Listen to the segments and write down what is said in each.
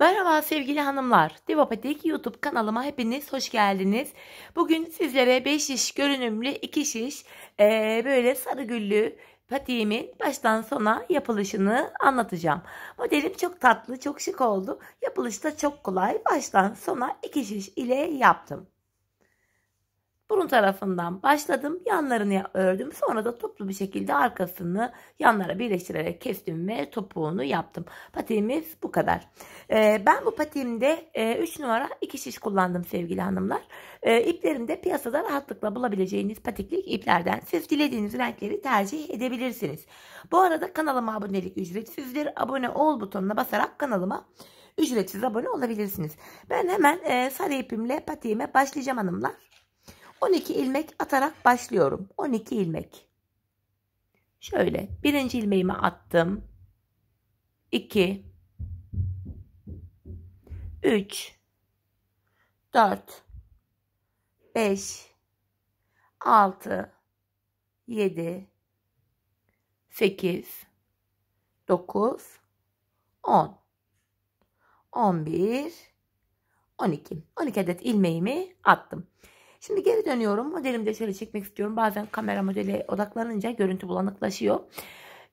Merhaba sevgili hanımlar. Divapatik YouTube kanalıma hepiniz hoş geldiniz. Bugün sizlere 5 şiş görünümlü 2 şiş e, böyle sarı güllü patiğimin baştan sona yapılışını anlatacağım. Modelim çok tatlı, çok şık oldu. Yapılışı da çok kolay. Baştan sona 2 şiş ile yaptım. Burun tarafından başladım. Yanlarını ördüm. Sonra da toplu bir şekilde arkasını yanlara birleştirerek kestim ve topuğunu yaptım. Patiğimiz bu kadar. Ee, ben bu patiğimde e, 3 numara 2 şiş kullandım sevgili hanımlar. E, ee, iplerimde piyasada rahatlıkla bulabileceğiniz patiklik iplerden siz dilediğiniz renkleri tercih edebilirsiniz. Bu arada kanalıma abonelik ücretsizdir. Abone ol butonuna basarak kanalıma ücretsiz abone olabilirsiniz. Ben hemen e, sarı ipimle patiğime başlayacağım hanımlar. 12 ilmek atarak başlıyorum. 12 ilmek. Şöyle birinci ilmeğimi attım. 2 3 4 5 6 7 8 9 10 11 12 12 adet ilmeğimi attım. Şimdi geri dönüyorum. Modelimde şöyle çekmek istiyorum. Bazen kamera modeli odaklanınca görüntü bulanıklaşıyor.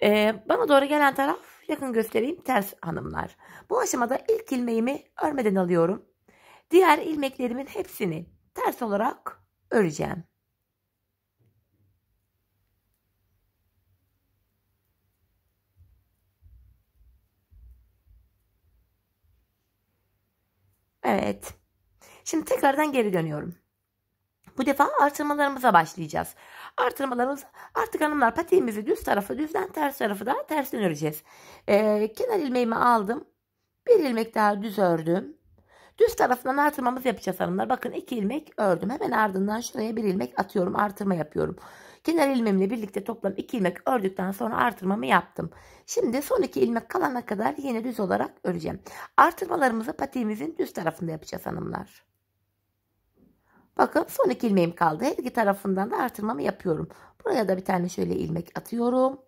Ee, bana doğru gelen taraf yakın göstereyim ters hanımlar. Bu aşamada ilk ilmeğimi örmeden alıyorum. Diğer ilmeklerimin hepsini ters olarak öreceğim. Evet. Şimdi tekrardan geri dönüyorum. Bu defa artırmalarımıza başlayacağız. Artırmalarımız artık hanımlar patiğimizi düz tarafı düzden ters tarafı da tersten öreceğiz. Ee, kenar ilmeğimi aldım. Bir ilmek daha düz ördüm. Düz tarafından artırmamız yapacağız hanımlar. Bakın iki ilmek ördüm. Hemen ardından şuraya bir ilmek atıyorum. Artırma yapıyorum. Kenar ilmeğimle birlikte toplam iki ilmek ördükten sonra artırmamı yaptım. Şimdi son iki ilmek kalana kadar yine düz olarak öreceğim. Artırmalarımızı patiğimizin düz tarafında yapacağız hanımlar. Bakın son iki ilmeğim kaldı. Her iki tarafından da artırmamı yapıyorum. Buraya da bir tane şöyle ilmek atıyorum.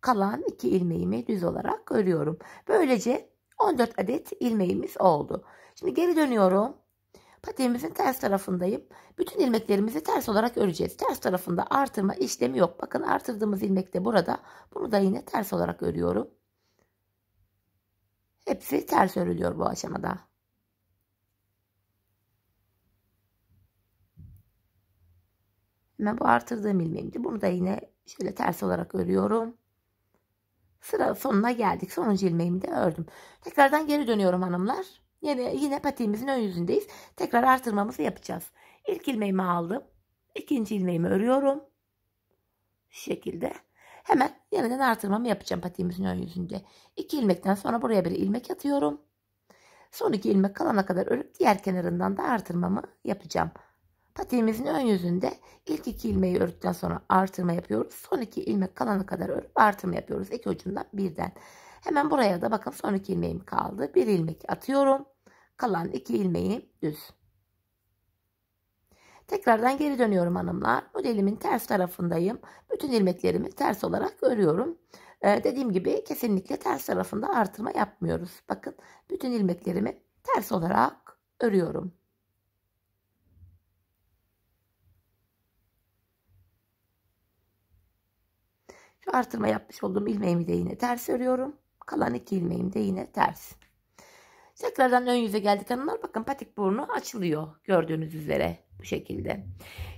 Kalan iki ilmeğimi düz olarak örüyorum. Böylece 14 adet ilmeğimiz oldu. Şimdi geri dönüyorum. Patiğimizin ters tarafındayım. Bütün ilmeklerimizi ters olarak öreceğiz. Ters tarafında artırma işlemi yok. Bakın artırdığımız ilmek de burada. Bunu da yine ters olarak örüyorum. Hepsi ters örülüyor bu aşamada. ilmeğime bu artırdığım ilmeğimdi. Bunu da yine şöyle ters olarak örüyorum. Sıra sonuna geldik. Sonuncu ilmeğimi de ördüm. Tekrardan geri dönüyorum hanımlar. Yine, yine patiğimizin ön yüzündeyiz. Tekrar artırmamızı yapacağız. İlk ilmeğimi aldım. İkinci ilmeğimi örüyorum. Şu şekilde. Hemen yeniden artırmamı yapacağım patiğimizin ön yüzünde. İki ilmekten sonra buraya bir ilmek atıyorum. Son iki ilmek kalana kadar örüp diğer kenarından da artırmamı yapacağım. Patiğimizin ön yüzünde ilk iki ilmeği ördükten sonra artırma yapıyoruz. Son iki ilmek kalana kadar örüp artırma yapıyoruz. İki ucundan birden. Hemen buraya da bakın son iki ilmeğim kaldı. Bir ilmek atıyorum. Kalan iki ilmeği düz. Tekrardan geri dönüyorum hanımlar. Modelimin ters tarafındayım. Bütün ilmeklerimi ters olarak örüyorum. Ee, dediğim gibi kesinlikle ters tarafında artırma yapmıyoruz. Bakın bütün ilmeklerimi ters olarak örüyorum. artırma yapmış olduğum ilmeğimi de yine ters örüyorum. Kalan iki ilmeğim de yine ters. Tekrardan ön yüze geldik hanımlar. Bakın patik burnu açılıyor gördüğünüz üzere bu şekilde.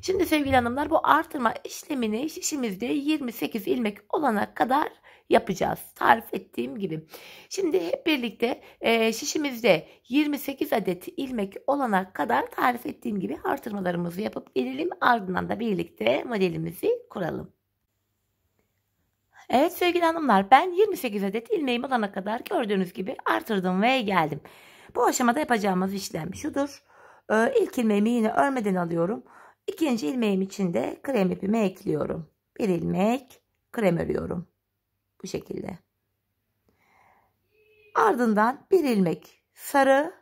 Şimdi sevgili hanımlar bu artırma işlemini şişimizde 28 ilmek olana kadar yapacağız. Tarif ettiğim gibi. Şimdi hep birlikte e, şişimizde 28 adet ilmek olana kadar tarif ettiğim gibi artırmalarımızı yapıp gelelim. Ardından da birlikte modelimizi kuralım. Evet sevgili hanımlar ben 28 adet ilmeğim alana kadar gördüğünüz gibi artırdım ve geldim. Bu aşamada yapacağımız işlem şudur. Ee, ilk ilmeğimi yine örmeden alıyorum. İkinci ilmeğim için de krem ipimi ekliyorum. Bir ilmek krem örüyorum. Bu şekilde. Ardından bir ilmek sarı,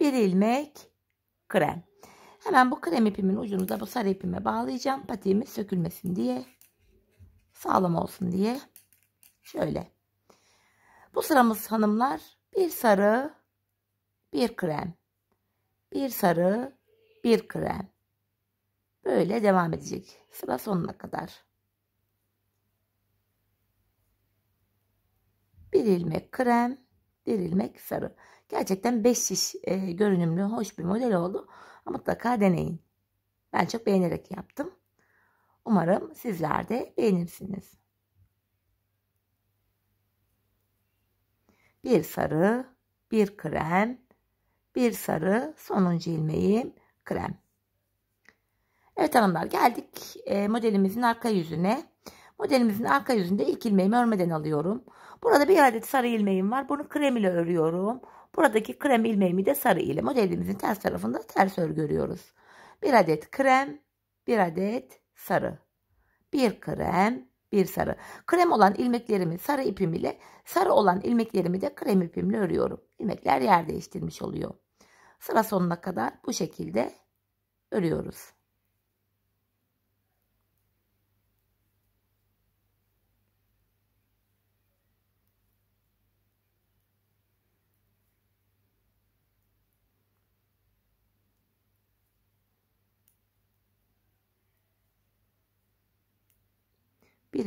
bir ilmek krem. Hemen bu krem ipimin ucunu da bu sarı ipime bağlayacağım. Patiğimiz sökülmesin diye sağlam olsun diye şöyle. Bu sıramız hanımlar bir sarı bir krem bir sarı bir krem böyle devam edecek sıra sonuna kadar. Bir ilmek krem bir ilmek sarı. Gerçekten 5 şiş e, görünümlü hoş bir model oldu. Mutlaka deneyin. Ben çok beğenerek yaptım. Umarım sizler de beğenirsiniz. Bir sarı, bir krem, bir sarı sonuncu ilmeğim krem. Evet hanımlar geldik e, modelimizin arka yüzüne. Modelimizin arka yüzünde ilk ilmeğimi örmeden alıyorum. Burada bir adet sarı ilmeğim var. Bunu krem ile örüyorum. Buradaki krem ilmeğimi de sarı ile modelimizin ters tarafında ters örgü görüyoruz. Bir adet krem, bir adet sarı. Bir krem, bir sarı. Krem olan ilmeklerimi sarı ipim ile, sarı olan ilmeklerimi de krem ipimle örüyorum. İlmekler yer değiştirmiş oluyor. Sıra sonuna kadar bu şekilde örüyoruz.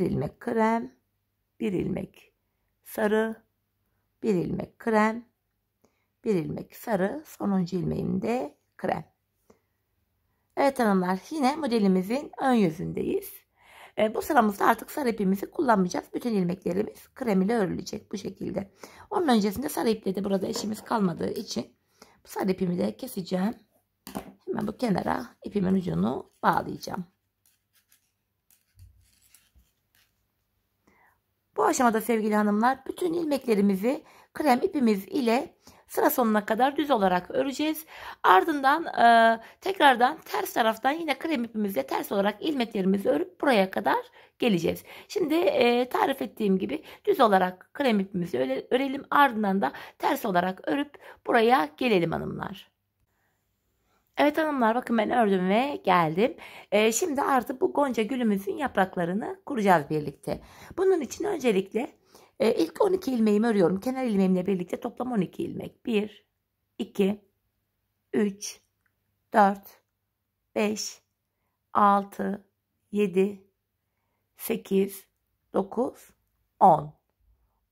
1 ilmek krem, 1 ilmek sarı, 1 ilmek krem, 1 ilmek sarı, sonuncu ilmeğimde krem. Evet hanımlar yine modelimizin ön yüzündeyiz. E, bu sıramızda artık sarı ipimizi kullanmayacağız. Bütün ilmeklerimiz krem ile örülecek bu şekilde. Onun öncesinde sarı iple de burada işimiz kalmadığı için bu sarı ipimi de keseceğim. Hemen bu kenara ipimin ucunu bağlayacağım. Bu aşamada sevgili hanımlar bütün ilmeklerimizi krem ipimiz ile sıra sonuna kadar düz olarak öreceğiz. Ardından e, tekrardan ters taraftan yine krem ipimizle ters olarak ilmeklerimizi örüp buraya kadar geleceğiz. Şimdi e, tarif ettiğim gibi düz olarak krem ipimizi örelim. Ardından da ters olarak örüp buraya gelelim hanımlar. Evet hanımlar bakın ben ördüm ve geldim. Ee, şimdi artık bu gonca gülümüzün yapraklarını kuracağız birlikte. Bunun için öncelikle e, ilk 12 ilmeğimi örüyorum. Kenar ilmeğimle birlikte toplam 12 ilmek. 1, 2, 3, 4, 5, 6, 7, 8, 9, 10,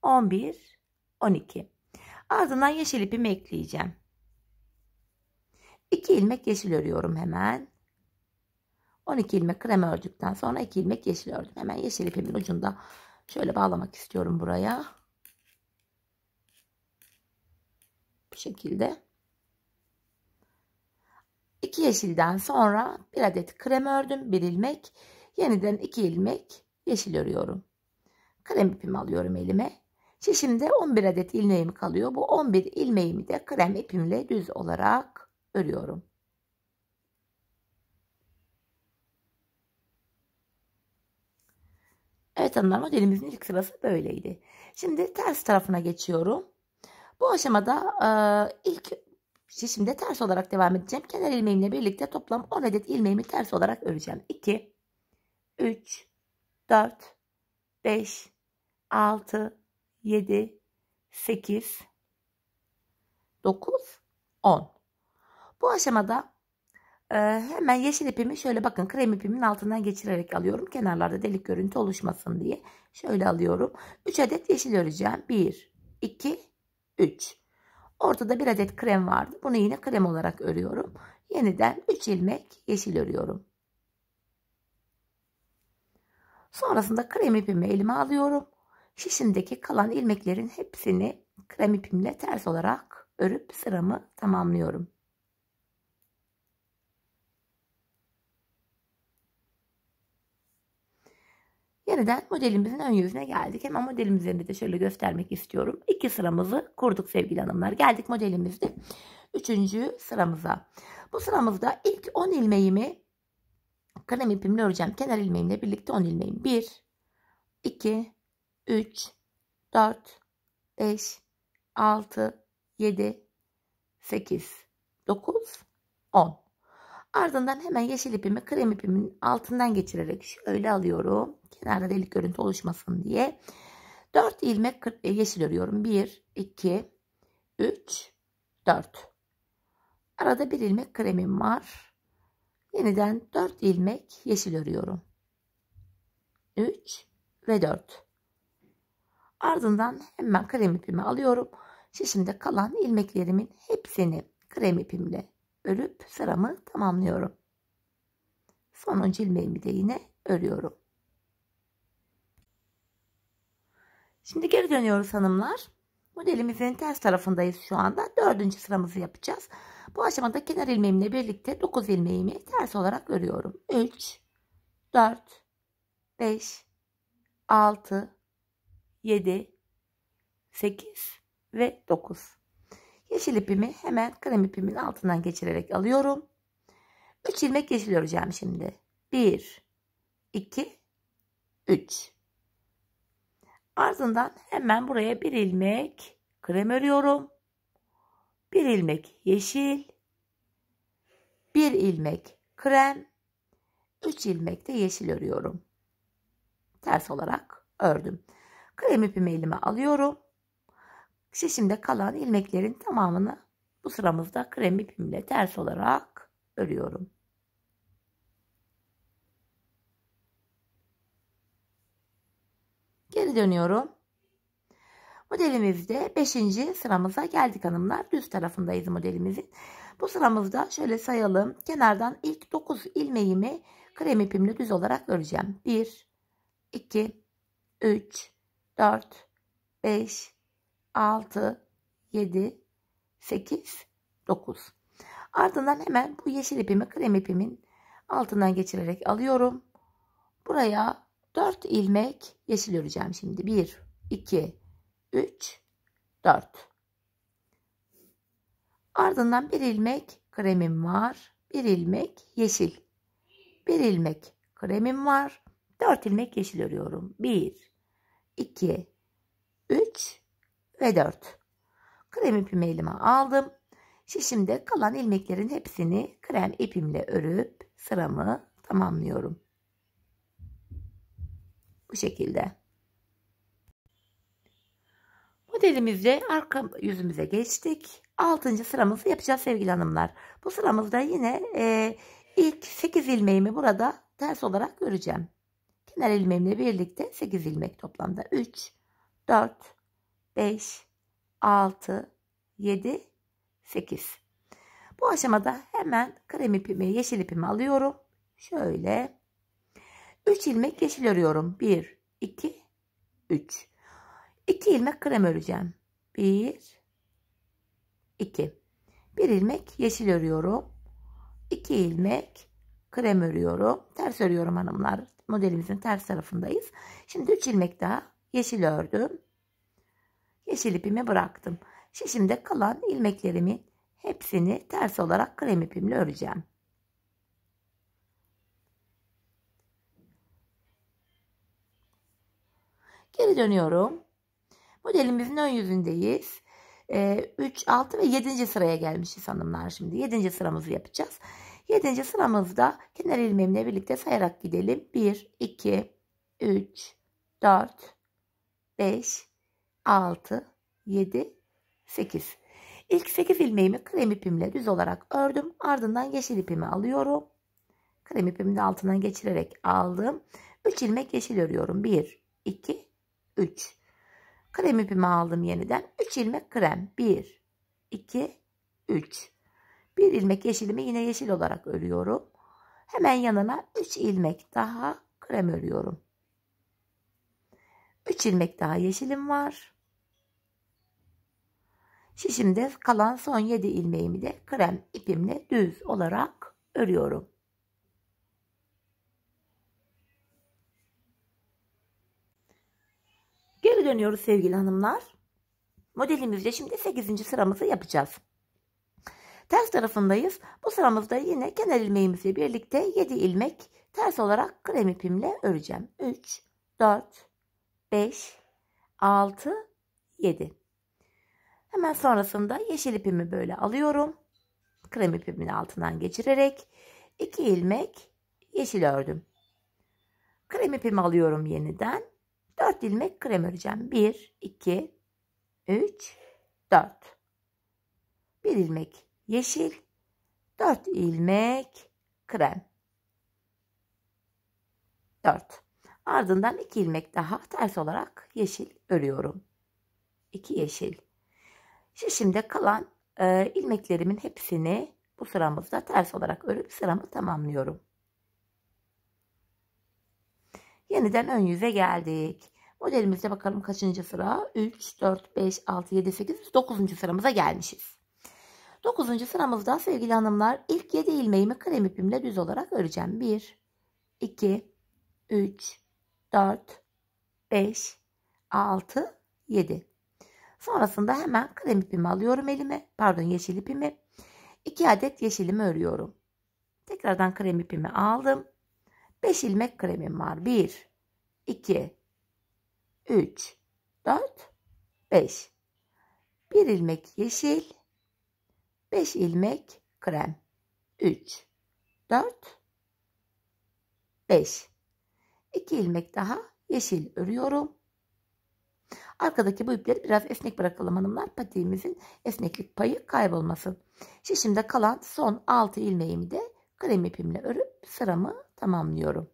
11, 12. Ardından yeşil ipimi ekleyeceğim. 2 ilmek yeşil örüyorum hemen. 12 ilmek krema ördükten sonra 2 ilmek yeşil ördüm. Hemen yeşil ipimin ucunda şöyle bağlamak istiyorum buraya. Bu şekilde. 2 yeşilden sonra bir adet krem ördüm. 1 ilmek. Yeniden 2 ilmek yeşil örüyorum. Krem ipimi alıyorum elime. Şişimde 11 adet ilmeğim kalıyor. Bu 11 ilmeğimi de krem ipimle düz olarak örüyorum. Evet hanımlar modelimizin ilk sırası böyleydi. Şimdi ters tarafına geçiyorum. Bu aşamada e, ilk şişimde ters olarak devam edeceğim. Kenar ilmeğimle birlikte toplam 10 adet ilmeğimi ters olarak öreceğim. 2, 3, 4, 5, 6, 7, 8, 9, 10. Bu aşamada e, hemen yeşil ipimi şöyle bakın krem ipimin altından geçirerek alıyorum. Kenarlarda delik görüntü oluşmasın diye. Şöyle alıyorum. 3 adet yeşil öreceğim. 1, 2, 3. Ortada bir adet krem vardı. Bunu yine krem olarak örüyorum. Yeniden 3 ilmek yeşil örüyorum. Sonrasında krem ipimi elime alıyorum. Şişimdeki kalan ilmeklerin hepsini krem ipimle ters olarak örüp sıramı tamamlıyorum. Yeniden modelimizin ön yüzüne geldik. Hemen modelim üzerinde de şöyle göstermek istiyorum. İki sıramızı kurduk sevgili hanımlar. Geldik modelimizde üçüncü sıramıza. Bu sıramızda ilk 10 ilmeğimi kalem ipimle öreceğim. Kenar ilmeğimle birlikte 10 ilmeğim. 1, 2, 3, 4, 5, 6, 7, 8, 9, 10. Ardından hemen yeşil ipimi krem ipimin altından geçirerek şöyle alıyorum. Kenarda delik görüntü oluşmasın diye. 4 ilmek e, yeşil örüyorum. 1, 2, 3, 4. Arada bir ilmek kremim var. Yeniden 4 ilmek yeşil örüyorum. 3 ve 4. Ardından hemen krem ipimi alıyorum. Şişimde kalan ilmeklerimin hepsini krem ipimle örüp sıramı tamamlıyorum. Sonuncu ilmeğimi de yine örüyorum. Şimdi geri dönüyoruz hanımlar. Modelimizin ters tarafındayız şu anda. Dördüncü sıramızı yapacağız. Bu aşamada kenar ilmeğimle birlikte 9 ilmeğimi ters olarak örüyorum. 3, 4, 5, 6, 7, 8 ve 9. Yeşil ipimi hemen krem ipimin altından geçirerek alıyorum. 3 ilmek yeşil öreceğim şimdi. 1, 2, 3. Ardından hemen buraya bir ilmek krem örüyorum. Bir ilmek yeşil. Bir ilmek krem. Üç ilmek de yeşil örüyorum. Ters olarak ördüm. Krem ipimi elime alıyorum. Şişimde kalan ilmeklerin tamamını bu sıramızda krem ipimle ters olarak örüyorum. Geri dönüyorum. Modelimizde 5. sıramıza geldik hanımlar. Düz tarafındayız modelimizin. Bu sıramızda şöyle sayalım. Kenardan ilk 9 ilmeğimi krem ipimle düz olarak öreceğim. 1, 2, 3, 4, 5, 6, 7, 8, 9. Ardından hemen bu yeşil ipimi krem ipimin altından geçirerek alıyorum. Buraya 4 ilmek yeşil öreceğim şimdi. 1, 2, 3, 4. Ardından bir ilmek kremim var. Bir ilmek yeşil. Bir ilmek kremim var. 4 ilmek yeşil örüyorum. 1, 2, 3 ve 4. Krem ipimi elime aldım. Şişimde kalan ilmeklerin hepsini krem ipimle örüp sıramı tamamlıyorum. Bu şekilde. Modelimizde arka yüzümüze geçtik. 6. sıramızı yapacağız sevgili hanımlar. Bu sıramızda yine e, ilk 8 ilmeğimi burada ters olarak göreceğim. Kenar ilmeğimle birlikte 8 ilmek toplamda 3, 4, 5, 6, 7, 8. Bu aşamada hemen krem ipimi, yeşil ipimi alıyorum. Şöyle 3 ilmek yeşil örüyorum. 1, 2, 3. 2 ilmek krem öreceğim. 1, 2. 1 ilmek yeşil örüyorum. 2 ilmek krem örüyorum. Ters örüyorum hanımlar. Modelimizin ters tarafındayız. Şimdi 3 ilmek daha yeşil ördüm. Yeşil ipimi bıraktım. Şişimde kalan ilmeklerimin hepsini ters olarak krem ipimle öreceğim. Geri dönüyorum. Modelimizin ön yüzündeyiz. 3, ee, 6 ve 7. sıraya gelmişiz hanımlar şimdi. 7. sıramızı yapacağız. 7. sıramızda kenar ilmeğimle birlikte sayarak gidelim. 1, 2, 3, 4, 5, 6, 7, 8. İlk 8 ilmeğimi krem ipimle düz olarak ördüm. Ardından yeşil ipimi alıyorum. Krem ipimi de altından geçirerek aldım. 3 ilmek yeşil örüyorum. 1, 2, 3. Krem ipimi aldım yeniden. 3 ilmek krem. 1, 2, 3. 1 ilmek yeşilimi yine yeşil olarak örüyorum. Hemen yanına 3 ilmek daha krem örüyorum. 3 ilmek daha yeşilim var. Şişimde kalan son 7 ilmeğimi de krem ipimle düz olarak örüyorum. Geri dönüyoruz sevgili hanımlar. Modelimizce şimdi 8. sıramızı yapacağız. Ters tarafındayız. Bu sıramızda yine kenar ilmeğimizle birlikte 7 ilmek ters olarak krem ipimle öreceğim. 3, 4, 5, 6, 7. Hemen sonrasında yeşil ipimi böyle alıyorum. Krem ipimin altından geçirerek 2 ilmek yeşil ördüm. Krem ipimi alıyorum yeniden. 4 ilmek krem öreceğim. 1, 2, 3, 4. 1 ilmek yeşil, 4 ilmek krem. 4. Ardından 2 ilmek daha ters olarak yeşil örüyorum. 2 yeşil. Şimdi kalan e, ilmeklerimin hepsini bu sıramızda ters olarak örüp sıramı tamamlıyorum. Yeniden ön yüze geldik. Modelimizde bakalım kaçıncı sıra? 3, 4, 5, 6, 7, 8, 9. sıramıza gelmişiz. 9. sıramızda sevgili hanımlar ilk 7 ilmeğimi krem ipimle düz olarak öreceğim. 1, 2, 3, 4, 5, 6, 7. Sonrasında hemen krem ipimi alıyorum elime. Pardon yeşil ipimi. 2 adet yeşilimi örüyorum. Tekrardan krem ipimi aldım. 5 ilmek kremim var. 1, 2, 3, 4, 5. 1 ilmek yeşil, 5 ilmek krem. 3, 4, 5. 2 ilmek daha yeşil örüyorum. Arkadaki bu ipleri biraz esnek bırakalım hanımlar. Patiğimizin esneklik payı kaybolmasın. Şişimde kalan son 6 ilmeğimi de krem ipimle örüp sıramı tamamlıyorum.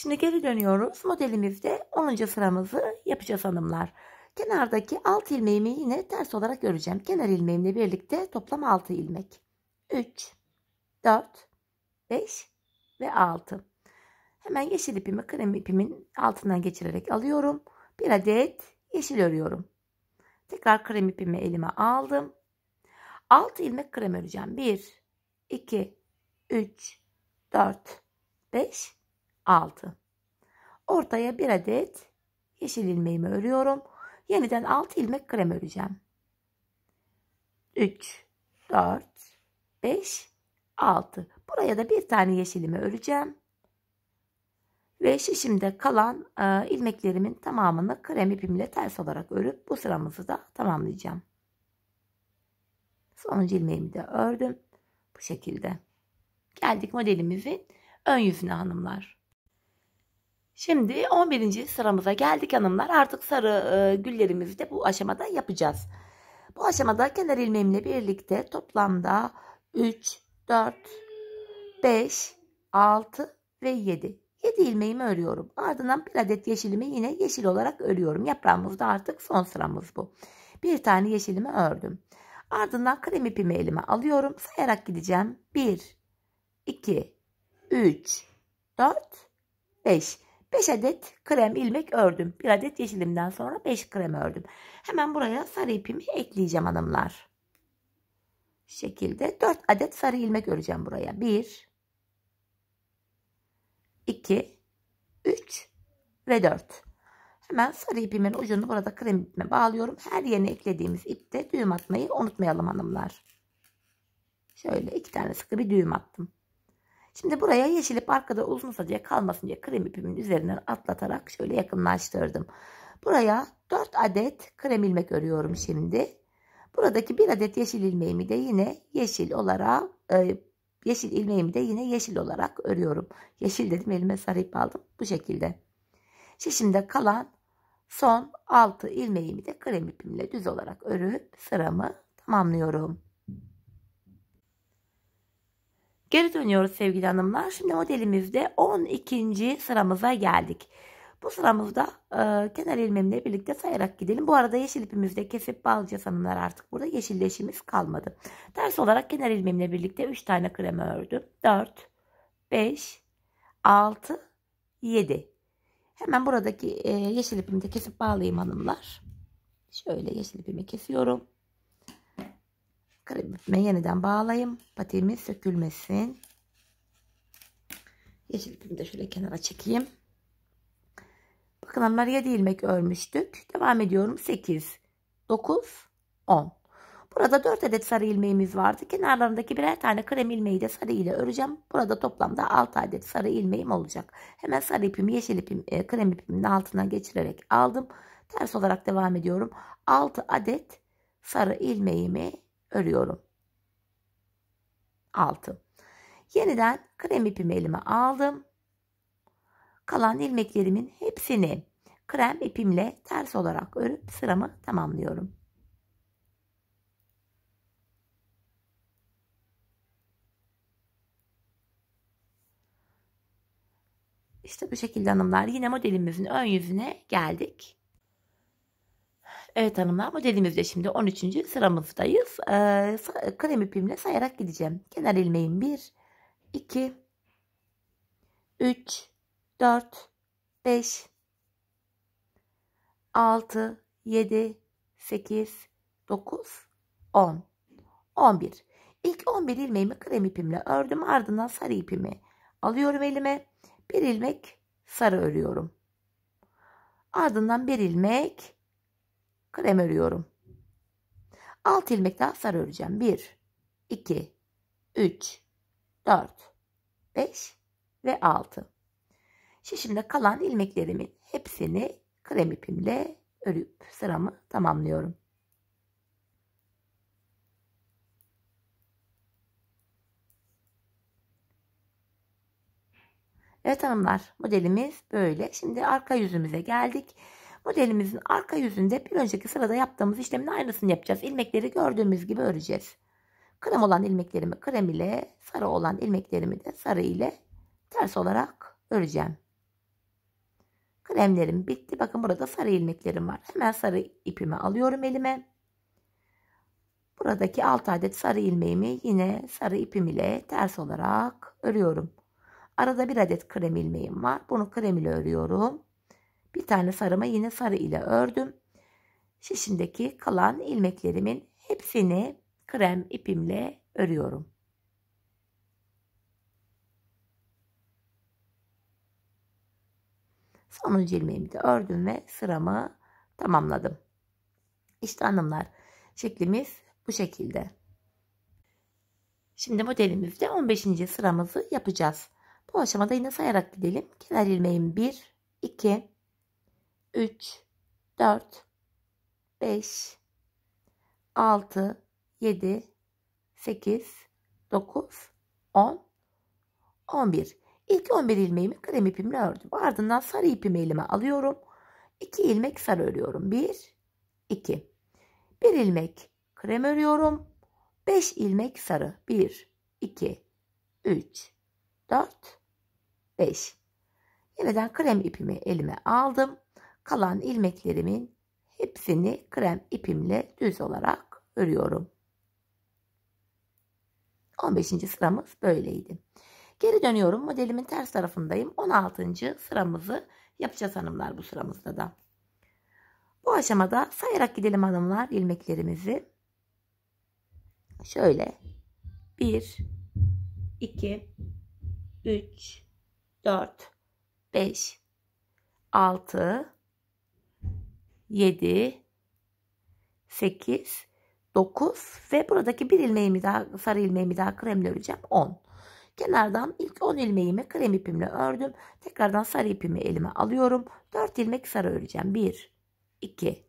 Şimdi geri dönüyoruz. Modelimizde 10. sıramızı yapacağız hanımlar. Kenardaki alt ilmeğimi yine ters olarak öreceğim. Kenar ilmeğimle birlikte toplam 6 ilmek. 3, 4, 5 ve 6. Hemen yeşil ipimi krem ipimin altından geçirerek alıyorum. Bir adet yeşil örüyorum. Tekrar krem ipimi elime aldım. 6 ilmek krem öreceğim. 1, 2, 3, 4, 5 6. Ortaya bir adet yeşil ilmeğimi örüyorum. Yeniden 6 ilmek krem öreceğim. 3, 4, 5, 6. Buraya da bir tane yeşilimi öreceğim. Ve şişimde kalan e, ilmeklerimin tamamını krem ipimle ters olarak örüp bu sıramızı da tamamlayacağım. Sonuncu ilmeğimi de ördüm. Bu şekilde. Geldik modelimizin ön yüzüne hanımlar. Şimdi 11. sıramıza geldik hanımlar. Artık sarı e, güllerimizi de bu aşamada yapacağız. Bu aşamada kenar ilmeğimle birlikte toplamda 3, 4, 5, 6 ve 7. 7 ilmeğimi örüyorum. Ardından bir adet yeşilimi yine yeşil olarak örüyorum. Yaprağımız artık son sıramız bu. Bir tane yeşilimi ördüm. Ardından krem ipimi elime alıyorum. Sayarak gideceğim. 1, 2, 3, 4, 5. 5 adet krem ilmek ördüm. 1 adet yeşilimden sonra 5 krem ördüm. Hemen buraya sarı ipimi ekleyeceğim hanımlar. Şu şekilde 4 adet sarı ilmek öreceğim buraya. 1 2 3 ve 4. Hemen sarı ipimin ucunu burada krem ipime bağlıyorum. Her yeni eklediğimiz ipte düğüm atmayı unutmayalım hanımlar. Şöyle iki tane sıkı bir düğüm attım. Şimdi buraya yeşilip arkada uzun uzadıya kalmasın diye krem ipimin üzerinden atlatarak şöyle yakınlaştırdım. Buraya 4 adet krem ilmek örüyorum şimdi. Buradaki bir adet yeşil ilmeğimi de yine yeşil olarak e, yeşil ilmeğimi de yine yeşil olarak örüyorum. Yeşil dedim elime sarıp aldım. Bu şekilde. Şimdi kalan son 6 ilmeğimi de krem ipimle düz olarak örüp sıramı tamamlıyorum. Geri dönüyoruz sevgili hanımlar. Şimdi modelimizde 12. sıramıza geldik. Bu sıramızda e, kenar ilmemle birlikte sayarak gidelim. Bu arada yeşil ipimizde kesip bağlayacağız hanımlar artık. Burada yeşilleşimiz kalmadı. Ters olarak kenar ilmemle birlikte 3 tane krema ördüm. 4, 5, 6, 7. Hemen buradaki e, yeşil ipimi de kesip bağlayayım hanımlar. Şöyle yeşil ipimi kesiyorum. Kalebime yeniden bağlayayım. Patiğimin sökülmesin. Yeşil ipimi de şöyle kenara çekeyim. Bakın hanımlar 7 ilmek örmüştük. Devam ediyorum. 8, 9, 10. Burada 4 adet sarı ilmeğimiz vardı. Kenarlarındaki birer tane krem ilmeği de sarı ile öreceğim. Burada toplamda 6 adet sarı ilmeğim olacak. Hemen sarı ipimi yeşil ipim, e, krem ipimin altına geçirerek aldım. Ters olarak devam ediyorum. 6 adet sarı ilmeğimi örüyorum. 6. Yeniden krem ipimi elime aldım. Kalan ilmeklerimin hepsini krem ipimle ters olarak örüp sıramı tamamlıyorum. İşte bu şekilde hanımlar yine modelimizin ön yüzüne geldik. Evet hanımlar modelimizde şimdi 13. sıramızdayız. Ee, krem ipimle sayarak gideceğim. Kenar ilmeğim 1, 2, 3, 4, 5, 6, 7, 8, 9, 10, 11. İlk 11 ilmeğimi krem ipimle ördüm. Ardından sarı ipimi alıyorum elime. Bir ilmek sarı örüyorum. Ardından bir ilmek krem örüyorum. 6 ilmek daha sarı öreceğim. 1, 2, 3, 4, 5 ve 6. Şişimde kalan ilmeklerimin hepsini krem ipimle örüp sıramı tamamlıyorum. Evet hanımlar modelimiz böyle. Şimdi arka yüzümüze geldik. Modelimizin arka yüzünde bir önceki sırada yaptığımız işlemin aynısını yapacağız. İlmekleri gördüğümüz gibi öreceğiz. Krem olan ilmeklerimi krem ile, sarı olan ilmeklerimi de sarı ile ters olarak öreceğim. Kremlerim bitti. Bakın burada sarı ilmeklerim var. Hemen sarı ipimi alıyorum elime. Buradaki 6 adet sarı ilmeğimi yine sarı ipim ile ters olarak örüyorum. Arada bir adet krem ilmeğim var. Bunu krem ile örüyorum. Bir tane sarımı yine sarı ile ördüm. şişimdeki kalan ilmeklerimin hepsini krem ipimle örüyorum. Sonuncu ilmeğimi de ördüm ve sıramı tamamladım. İşte hanımlar şeklimiz bu şekilde. Şimdi modelimizde 15. sıramızı yapacağız. Bu aşamada yine sayarak gidelim. Kenar ilmeğim 1, 2, 3, 4, 5, 6, 7, 8, 9, 10, 11. İlk 11 ilmeğimi krem ipimle ördüm. Ardından sarı ipimi elime alıyorum. 2 ilmek sarı örüyorum. 1, 2. 1 ilmek krem örüyorum. 5 ilmek sarı. 1, 2, 3, 4, 5. Yeniden krem ipimi elime aldım kalan ilmeklerimin hepsini krem ipimle düz olarak örüyorum. 15. sıramız böyleydi. Geri dönüyorum. Modelimin ters tarafındayım. 16. sıramızı yapacağız hanımlar bu sıramızda da. Bu aşamada sayarak gidelim hanımlar ilmeklerimizi. Şöyle 1 2 3 4 5 6 7, 8, 9 ve buradaki bir ilmeğimi daha sarı ilmeğimi daha kremle öreceğim 10. Kenardan ilk 10 ilmeğimi krem ipimle ördüm. Tekrardan sarı ipimi elime alıyorum. 4 ilmek sarı öreceğim. 1, 2,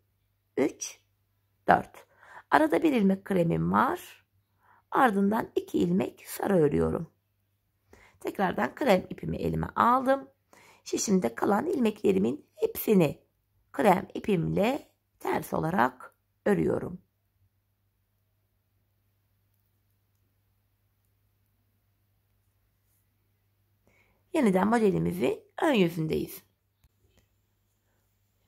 3, 4. Arada bir ilmek kremim var. Ardından 2 ilmek sarı örüyorum. Tekrardan krem ipimi elime aldım. Şişimde kalan ilmeklerimin hepsini krem ipimle ters olarak örüyorum. Yeniden modelimizi ön yüzündeyiz.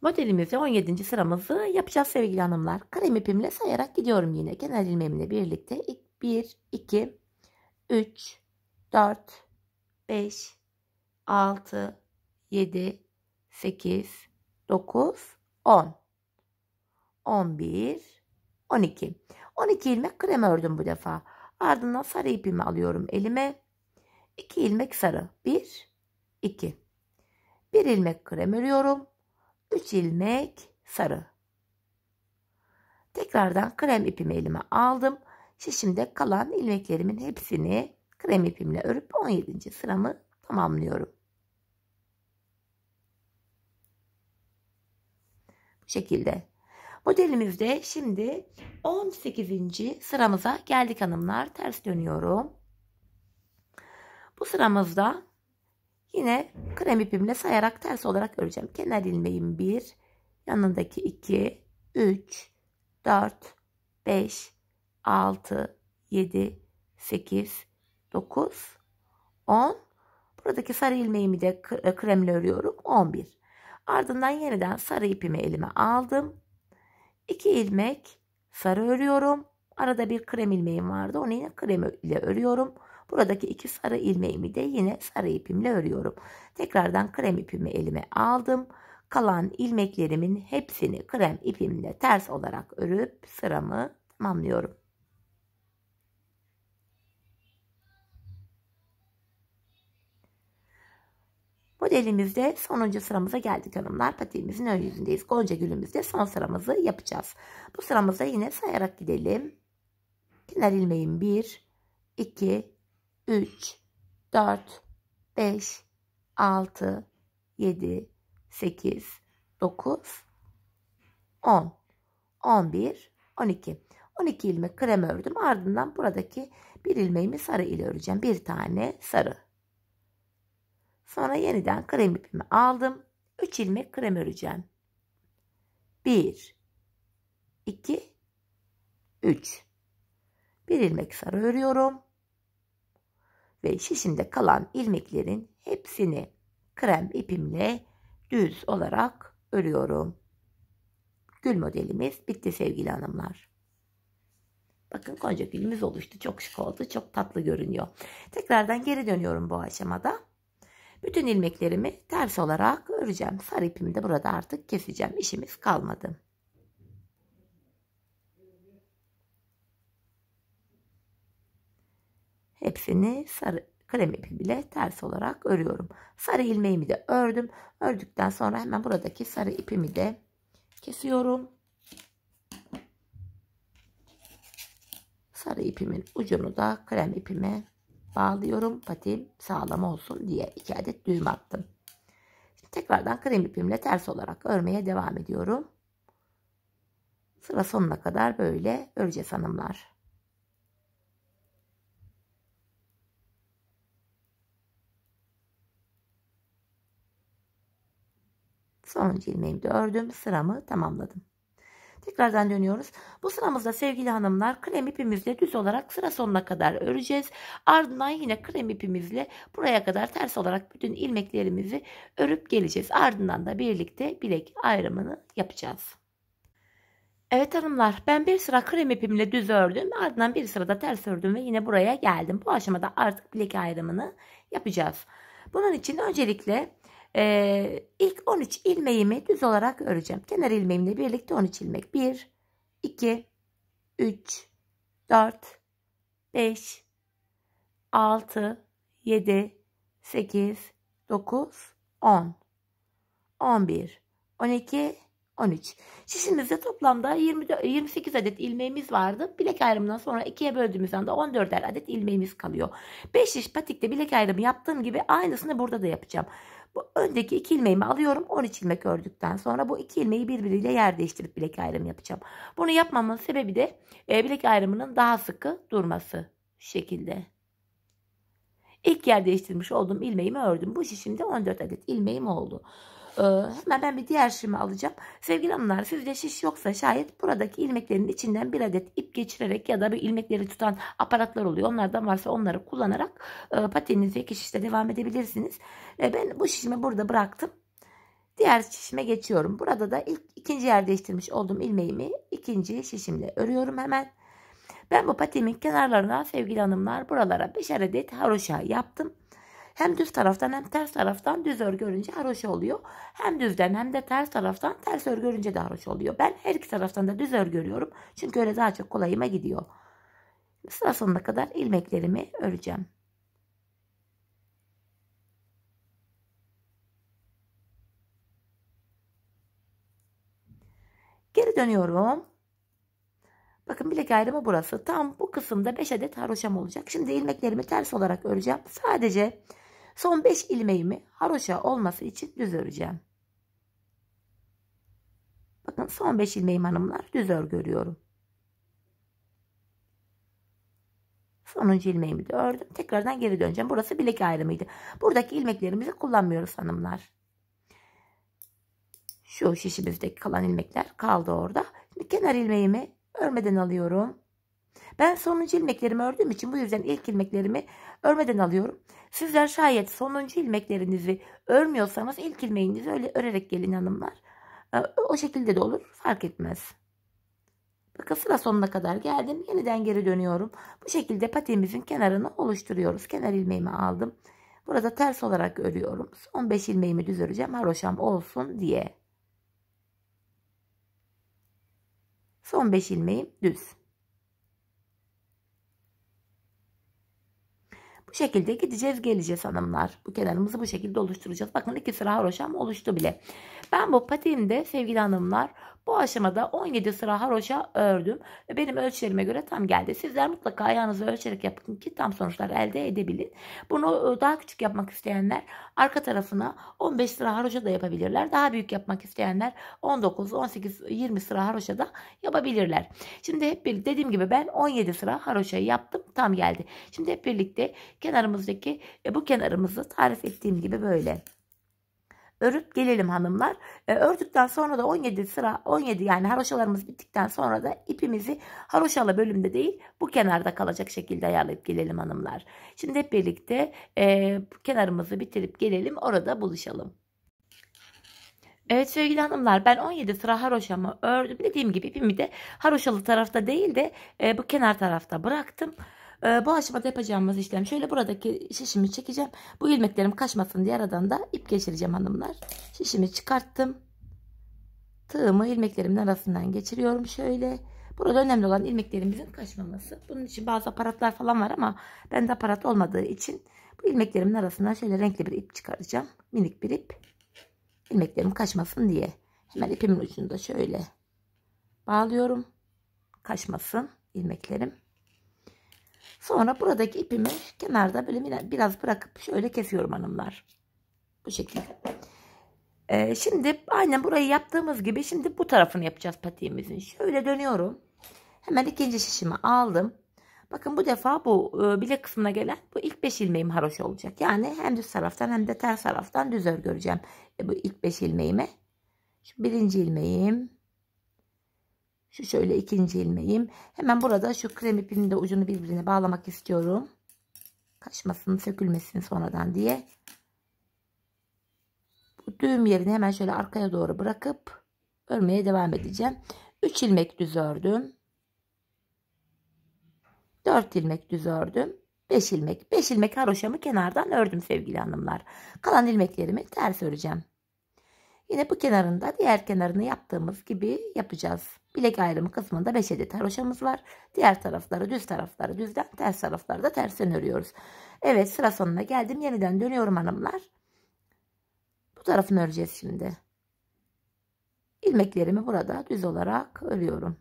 Modelimizi 17. sıramızı yapacağız sevgili hanımlar. Krem ipimle sayarak gidiyorum yine. Genel ilmeğimle birlikte 1, 2, 3, 4, 5, 6, 7, 8, 9, 10, 11, 12. 12 ilmek krem ördüm bu defa. Ardından sarı ipimi alıyorum elime. 2 ilmek sarı. 1, 2. 1 ilmek krem örüyorum. 3 ilmek sarı. Tekrardan krem ipimi elime aldım. Şişimde kalan ilmeklerimin hepsini krem ipimle örüp 17. sıramı tamamlıyorum. şekilde. Modelimizde şimdi 18. sıramıza geldik hanımlar. Ters dönüyorum. Bu sıramızda yine krem ipimle sayarak ters olarak öreceğim. Kenar ilmeğim 1, yanındaki 2, 3, 4, 5, 6, 7, 8, 9, 10. Buradaki sarı ilmeğimi de kremle örüyorum. 11. Ardından yeniden sarı ipimi elime aldım. 2 ilmek sarı örüyorum. Arada bir krem ilmeğim vardı. Onu yine krem ile örüyorum. Buradaki iki sarı ilmeğimi de yine sarı ipimle örüyorum. Tekrardan krem ipimi elime aldım. Kalan ilmeklerimin hepsini krem ipimle ters olarak örüp sıramı tamamlıyorum. Modelimizde sonuncu sıramıza geldik hanımlar. Patiğimizin ön yüzündeyiz. Gonca gülümüzde son sıramızı yapacağız. Bu sıramızda yine sayarak gidelim. Kenar ilmeğim 1, 2, 3, 4, 5, 6, 7, 8, 9, 10, 11, 12. 12 ilmek krem ördüm. Ardından buradaki bir ilmeğimi sarı ile öreceğim. Bir tane sarı. Sonra yeniden krem ipimi aldım. 3 ilmek krem öreceğim. 1 2 3 1 ilmek sarı örüyorum. Ve şişimde kalan ilmeklerin hepsini krem ipimle düz olarak örüyorum. Gül modelimiz bitti sevgili hanımlar. Bakın Gonca gülümüz oluştu. Çok şık oldu. Çok tatlı görünüyor. Tekrardan geri dönüyorum bu aşamada. Bütün ilmeklerimi ters olarak öreceğim. Sarı ipimi de burada artık keseceğim. İşimiz kalmadı. Hepsini sarı kalem ipi bile ters olarak örüyorum. Sarı ilmeğimi de ördüm. Ördükten sonra hemen buradaki sarı ipimi de kesiyorum. Sarı ipimin ucunu da krem ipime bağlıyorum. Patiğim sağlam olsun diye 2 adet düğüm attım. Şimdi tekrardan krem ipimle ters olarak örmeye devam ediyorum. Sıra sonuna kadar böyle öreceğiz hanımlar. Sonuncu ilmeğimi de ördüm. Sıramı tamamladım. Tekrardan dönüyoruz. Bu sıramızda sevgili hanımlar krem ipimizle düz olarak sıra sonuna kadar öreceğiz. Ardından yine krem ipimizle buraya kadar ters olarak bütün ilmeklerimizi örüp geleceğiz. Ardından da birlikte bilek ayrımını yapacağız. Evet hanımlar ben bir sıra krem ipimle düz ördüm ardından bir sırada ters ördüm ve yine buraya geldim. Bu aşamada artık bilek ayrımını yapacağız. Bunun için öncelikle ee, ilk 13 ilmeğimi düz olarak öreceğim. Kenar ilmeğimle birlikte 13 ilmek. 1, 2, 3, 4, 5, 6, 7, 8, 9, 10, 11, 12, 13. Şişimizde toplamda 24, 28 adet ilmeğimiz vardı. Bilek ayrımından sonra ikiye böldüğümüz anda 14'er adet ilmeğimiz kalıyor. 5 şiş patikte bilek ayrımı yaptığım gibi aynısını burada da yapacağım. Bu öndeki iki ilmeğimi alıyorum. 13 ilmek ördükten sonra bu iki ilmeği birbiriyle yer değiştirip bilek ayrımı yapacağım. Bunu yapmamın sebebi de e, bilek ayrımının daha sıkı durması şekilde. İlk yer değiştirmiş olduğum ilmeğimi ördüm. Bu şişimde 14 adet ilmeğim oldu. Ee, hemen ben bir diğer şişimi alacağım. Sevgili hanımlar sizde şiş yoksa şayet buradaki ilmeklerin içinden bir adet ip geçirerek ya da bir ilmekleri tutan aparatlar oluyor. Onlardan varsa onları kullanarak e, patenizdeki şişle devam edebilirsiniz. E, ben bu şişimi burada bıraktım. Diğer şişime geçiyorum. Burada da ilk ikinci yer değiştirmiş olduğum ilmeğimi ikinci şişimle örüyorum hemen. Ben bu patimin kenarlarına sevgili hanımlar buralara 5 adet haroşa yaptım. Hem düz taraftan hem ters taraftan düz örgü örünce haroşa oluyor. Hem düzden hem de ters taraftan ters örgü örünce de haroşa oluyor. Ben her iki taraftan da düz örgü örüyorum. Çünkü öyle daha çok kolayıma gidiyor. Sıra sonuna kadar ilmeklerimi öreceğim. Geri dönüyorum. Bakın bilek ayrımı burası. Tam bu kısımda 5 adet haroşam olacak. Şimdi ilmeklerimi ters olarak öreceğim. Sadece Son 5 ilmeğimi haroşa olması için düz öreceğim. Bakın son 5 ilmeğim hanımlar düz örgü örüyorum. Sonuncu ilmeğimi de ördüm. Tekrardan geri döneceğim. Burası bilek ayrımıydı. Buradaki ilmeklerimizi kullanmıyoruz hanımlar. Şu şişimizdeki kalan ilmekler kaldı orada. Şimdi kenar ilmeğimi örmeden alıyorum. Ben sonuncu ilmeklerimi ördüğüm için bu yüzden ilk ilmeklerimi örmeden alıyorum. Sizler şayet sonuncu ilmeklerinizi örmüyorsanız ilk ilmeğinizi öyle örerek gelin hanımlar. Ee, o şekilde de olur. Fark etmez. Bakın sıra sonuna kadar geldim. Yeniden geri dönüyorum. Bu şekilde patemizin kenarını oluşturuyoruz. Kenar ilmeğimi aldım. Burada ters olarak örüyorum. 15 ilmeğimi düz öreceğim. Haroşam olsun diye. Son 5 ilmeğim düz. Bu şekilde gideceğiz geleceğiz hanımlar. Bu kenarımızı bu şekilde oluşturacağız. Bakın iki sıra haroşam oluştu bile. Ben bu patiğimde sevgili hanımlar bu aşamada 17 sıra haroşa ördüm. ve Benim ölçülerime göre tam geldi. Sizler mutlaka ayağınızı ölçerek yapın ki tam sonuçlar elde edebilin. Bunu e, daha küçük yapmak isteyenler arka tarafına 15 sıra haroşa da yapabilirler. Daha büyük yapmak isteyenler 19, 18, 20 sıra haroşa da yapabilirler. Şimdi hep bir dediğim gibi ben 17 sıra haroşa yaptım. Tam geldi. Şimdi hep birlikte kenarımızdaki e, bu kenarımızı tarif ettiğim gibi böyle örüp gelelim hanımlar. E, ördükten sonra da 17 sıra 17 yani haroşalarımız bittikten sonra da ipimizi haroşalı bölümde değil bu kenarda kalacak şekilde ayarlayıp gelelim hanımlar. Şimdi hep birlikte e, kenarımızı bitirip gelelim orada buluşalım. Evet sevgili hanımlar ben 17 sıra haroşamı ördüm. Dediğim gibi ipimi de haroşalı tarafta değil de e, bu kenar tarafta bıraktım. Ee, bu aşamada yapacağımız işlem şöyle buradaki şişimi çekeceğim. Bu ilmeklerim kaçmasın diye aradan da ip geçireceğim hanımlar. Şişimi çıkarttım. Tığımı ilmeklerimin arasından geçiriyorum şöyle. Burada önemli olan ilmeklerimizin kaçmaması. Bunun için bazı aparatlar falan var ama bende aparat olmadığı için bu ilmeklerimin arasından şöyle renkli bir ip çıkaracağım. Minik bir ip. İlmeklerim kaçmasın diye. Hemen ipimin ucunu da şöyle bağlıyorum. Kaçmasın ilmeklerim. Sonra buradaki ipimi kenarda böyle biraz bırakıp şöyle kesiyorum hanımlar. Bu şekilde. Ee, şimdi aynen burayı yaptığımız gibi şimdi bu tarafını yapacağız patiğimizin. Şöyle dönüyorum. Hemen ikinci şişimi aldım. Bakın bu defa bu e, bilek kısmına gelen bu ilk 5 ilmeğim haroş olacak. Yani hem düz taraftan hem de ters taraftan düz göreceğim E, bu ilk 5 ilmeğimi. Şu birinci ilmeğim. Şu şöyle ikinci ilmeğim. Hemen burada şu krem ipimin de ucunu birbirine bağlamak istiyorum. Kaçmasın, sökülmesin sonradan diye. Bu düğüm yerini hemen şöyle arkaya doğru bırakıp örmeye devam edeceğim. 3 ilmek düz ördüm. 4 ilmek düz ördüm. 5 ilmek. 5 ilmek haroşamı kenardan ördüm sevgili hanımlar. Kalan ilmeklerimi ters öreceğim. Yine bu kenarında diğer kenarını yaptığımız gibi yapacağız. Bilek ayrımı kısmında 5 adet haroşamız var. Diğer tarafları düz tarafları düzden ters tarafları da tersten örüyoruz. Evet sıra sonuna geldim. Yeniden dönüyorum hanımlar. Bu tarafını öreceğiz şimdi. İlmeklerimi burada düz olarak örüyorum.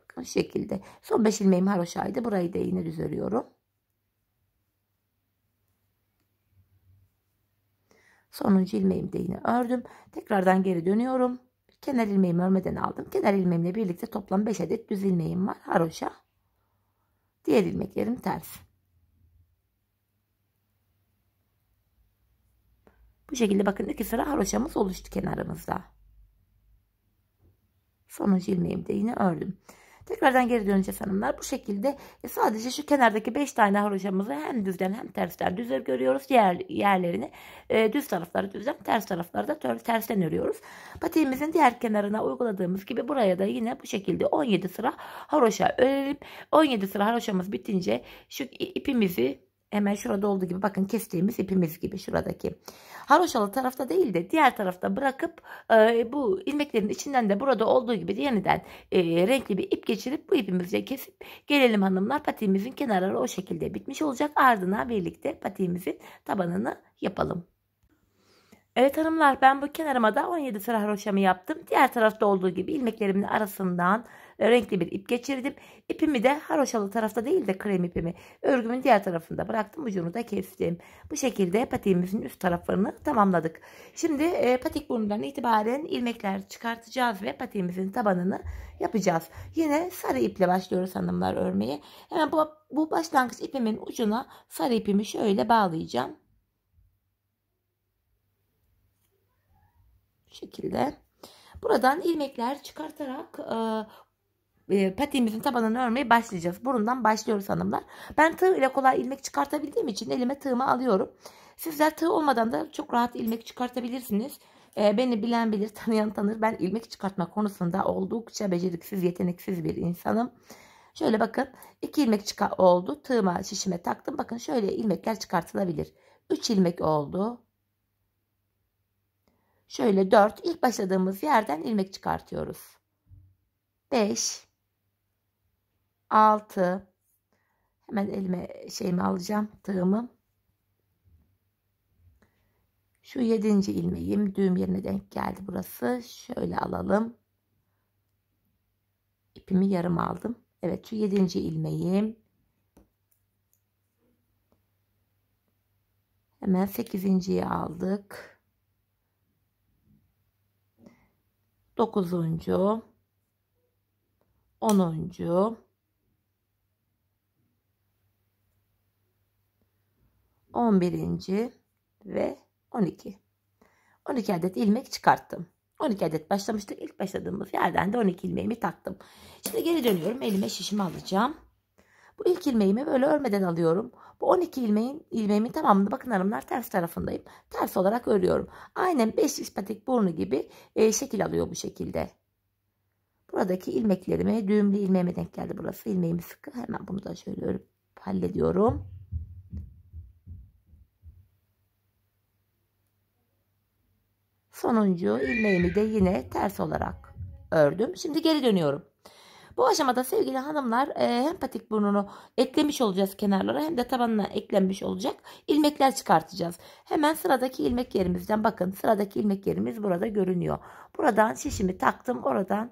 Bakın şu şekilde. Son 5 ilmeğim haroşaydı. Burayı da yine düz örüyorum. Sonuncu ilmeğimi de yine ördüm. Tekrardan geri dönüyorum. Kenar ilmeğimi örmeden aldım. Kenar ilmeğimle birlikte toplam 5 adet düz ilmeğim var. Haroşa. Diğer ilmeklerim ters. Bu şekilde bakın iki sıra haroşamız oluştu kenarımızda. Sonuncu ilmeğimi de yine ördüm. Tekrardan geri döneceğiz hanımlar. Bu şekilde e, sadece şu kenardaki 5 tane haroşamızı hem düzden hem tersten düz görüyoruz. diğer yerlerini e, düz tarafları düzden ters tarafları da tersten örüyoruz. Patiğimizin diğer kenarına uyguladığımız gibi buraya da yine bu şekilde 17 sıra haroşa örelim. 17 sıra haroşamız bitince şu ipimizi Hemen şurada olduğu gibi bakın kestiğimiz ipimiz gibi şuradaki. Haroşalı tarafta değil de diğer tarafta bırakıp e, bu ilmeklerin içinden de burada olduğu gibi yeniden e, renkli bir ip geçirip bu ipimizi kesip gelelim hanımlar patiğimizin kenarları o şekilde bitmiş olacak. ardından birlikte patiğimizin tabanını yapalım. Evet hanımlar ben bu kenarıma da 17 sıra haroşamı yaptım. Diğer tarafta olduğu gibi ilmeklerimin arasından e, renkli bir ip geçirdim. İpimi de haroşalı tarafta değil de krem ipimi örgümün diğer tarafında bıraktım. Ucunu da kestim. Bu şekilde patiğimizin üst taraflarını tamamladık. Şimdi e, patik burnundan itibaren ilmekler çıkartacağız ve patiğimizin tabanını yapacağız. Yine sarı iple başlıyoruz hanımlar örmeye. Hemen bu, bu başlangıç ipimin ucuna sarı ipimi şöyle bağlayacağım. şekilde. Buradan ilmekler çıkartarak e, e, patiğimizin tabanını örmeye başlayacağız. Burundan başlıyoruz hanımlar. Ben tığ ile kolay ilmek çıkartabildiğim için elime tığımı alıyorum. Sizler tığ olmadan da çok rahat ilmek çıkartabilirsiniz. E, beni bilen bilir, tanıyan tanır. Ben ilmek çıkartma konusunda oldukça beceriksiz, yeteneksiz bir insanım. Şöyle bakın iki ilmek oldu. Tığıma şişime taktım. Bakın şöyle ilmekler çıkartılabilir. 3 ilmek oldu. Şöyle 4 İlk başladığımız yerden ilmek çıkartıyoruz. 5 6 hemen elime şeyimi alacağım tığımı şu 7. ilmeğim düğüm yerine denk geldi burası şöyle alalım ipimi yarım aldım Evet şu 7. ilmeğim hemen 8.yi aldık 9. 10. 11. ve 12. 12 adet ilmek çıkarttım. 12 adet başlamıştık. İlk başladığımız yerden de 12 ilmeğimi taktım. Şimdi geri dönüyorum. Elime şişimi alacağım. Bu ilk ilmeğimi böyle örmeden alıyorum. Bu 12 ilmeğin ilmeğimin tamamını bakın hanımlar ters tarafındayım. Ters olarak örüyorum. Aynen 5 ispatik burnu gibi e, şekil alıyor bu şekilde. Buradaki ilmeklerimi düğümlü ilmeğime denk geldi burası. İlmeğimi sıkı hemen bunu da şöyle örüp hallediyorum. Sonuncu ilmeğimi de yine ters olarak ördüm. Şimdi geri dönüyorum. Bu aşamada sevgili hanımlar e, hem patik burnunu eklemiş olacağız kenarlara hem de tabanına eklenmiş olacak ilmekler çıkartacağız. Hemen sıradaki ilmek yerimizden bakın sıradaki ilmek yerimiz burada görünüyor. Buradan şişimi taktım oradan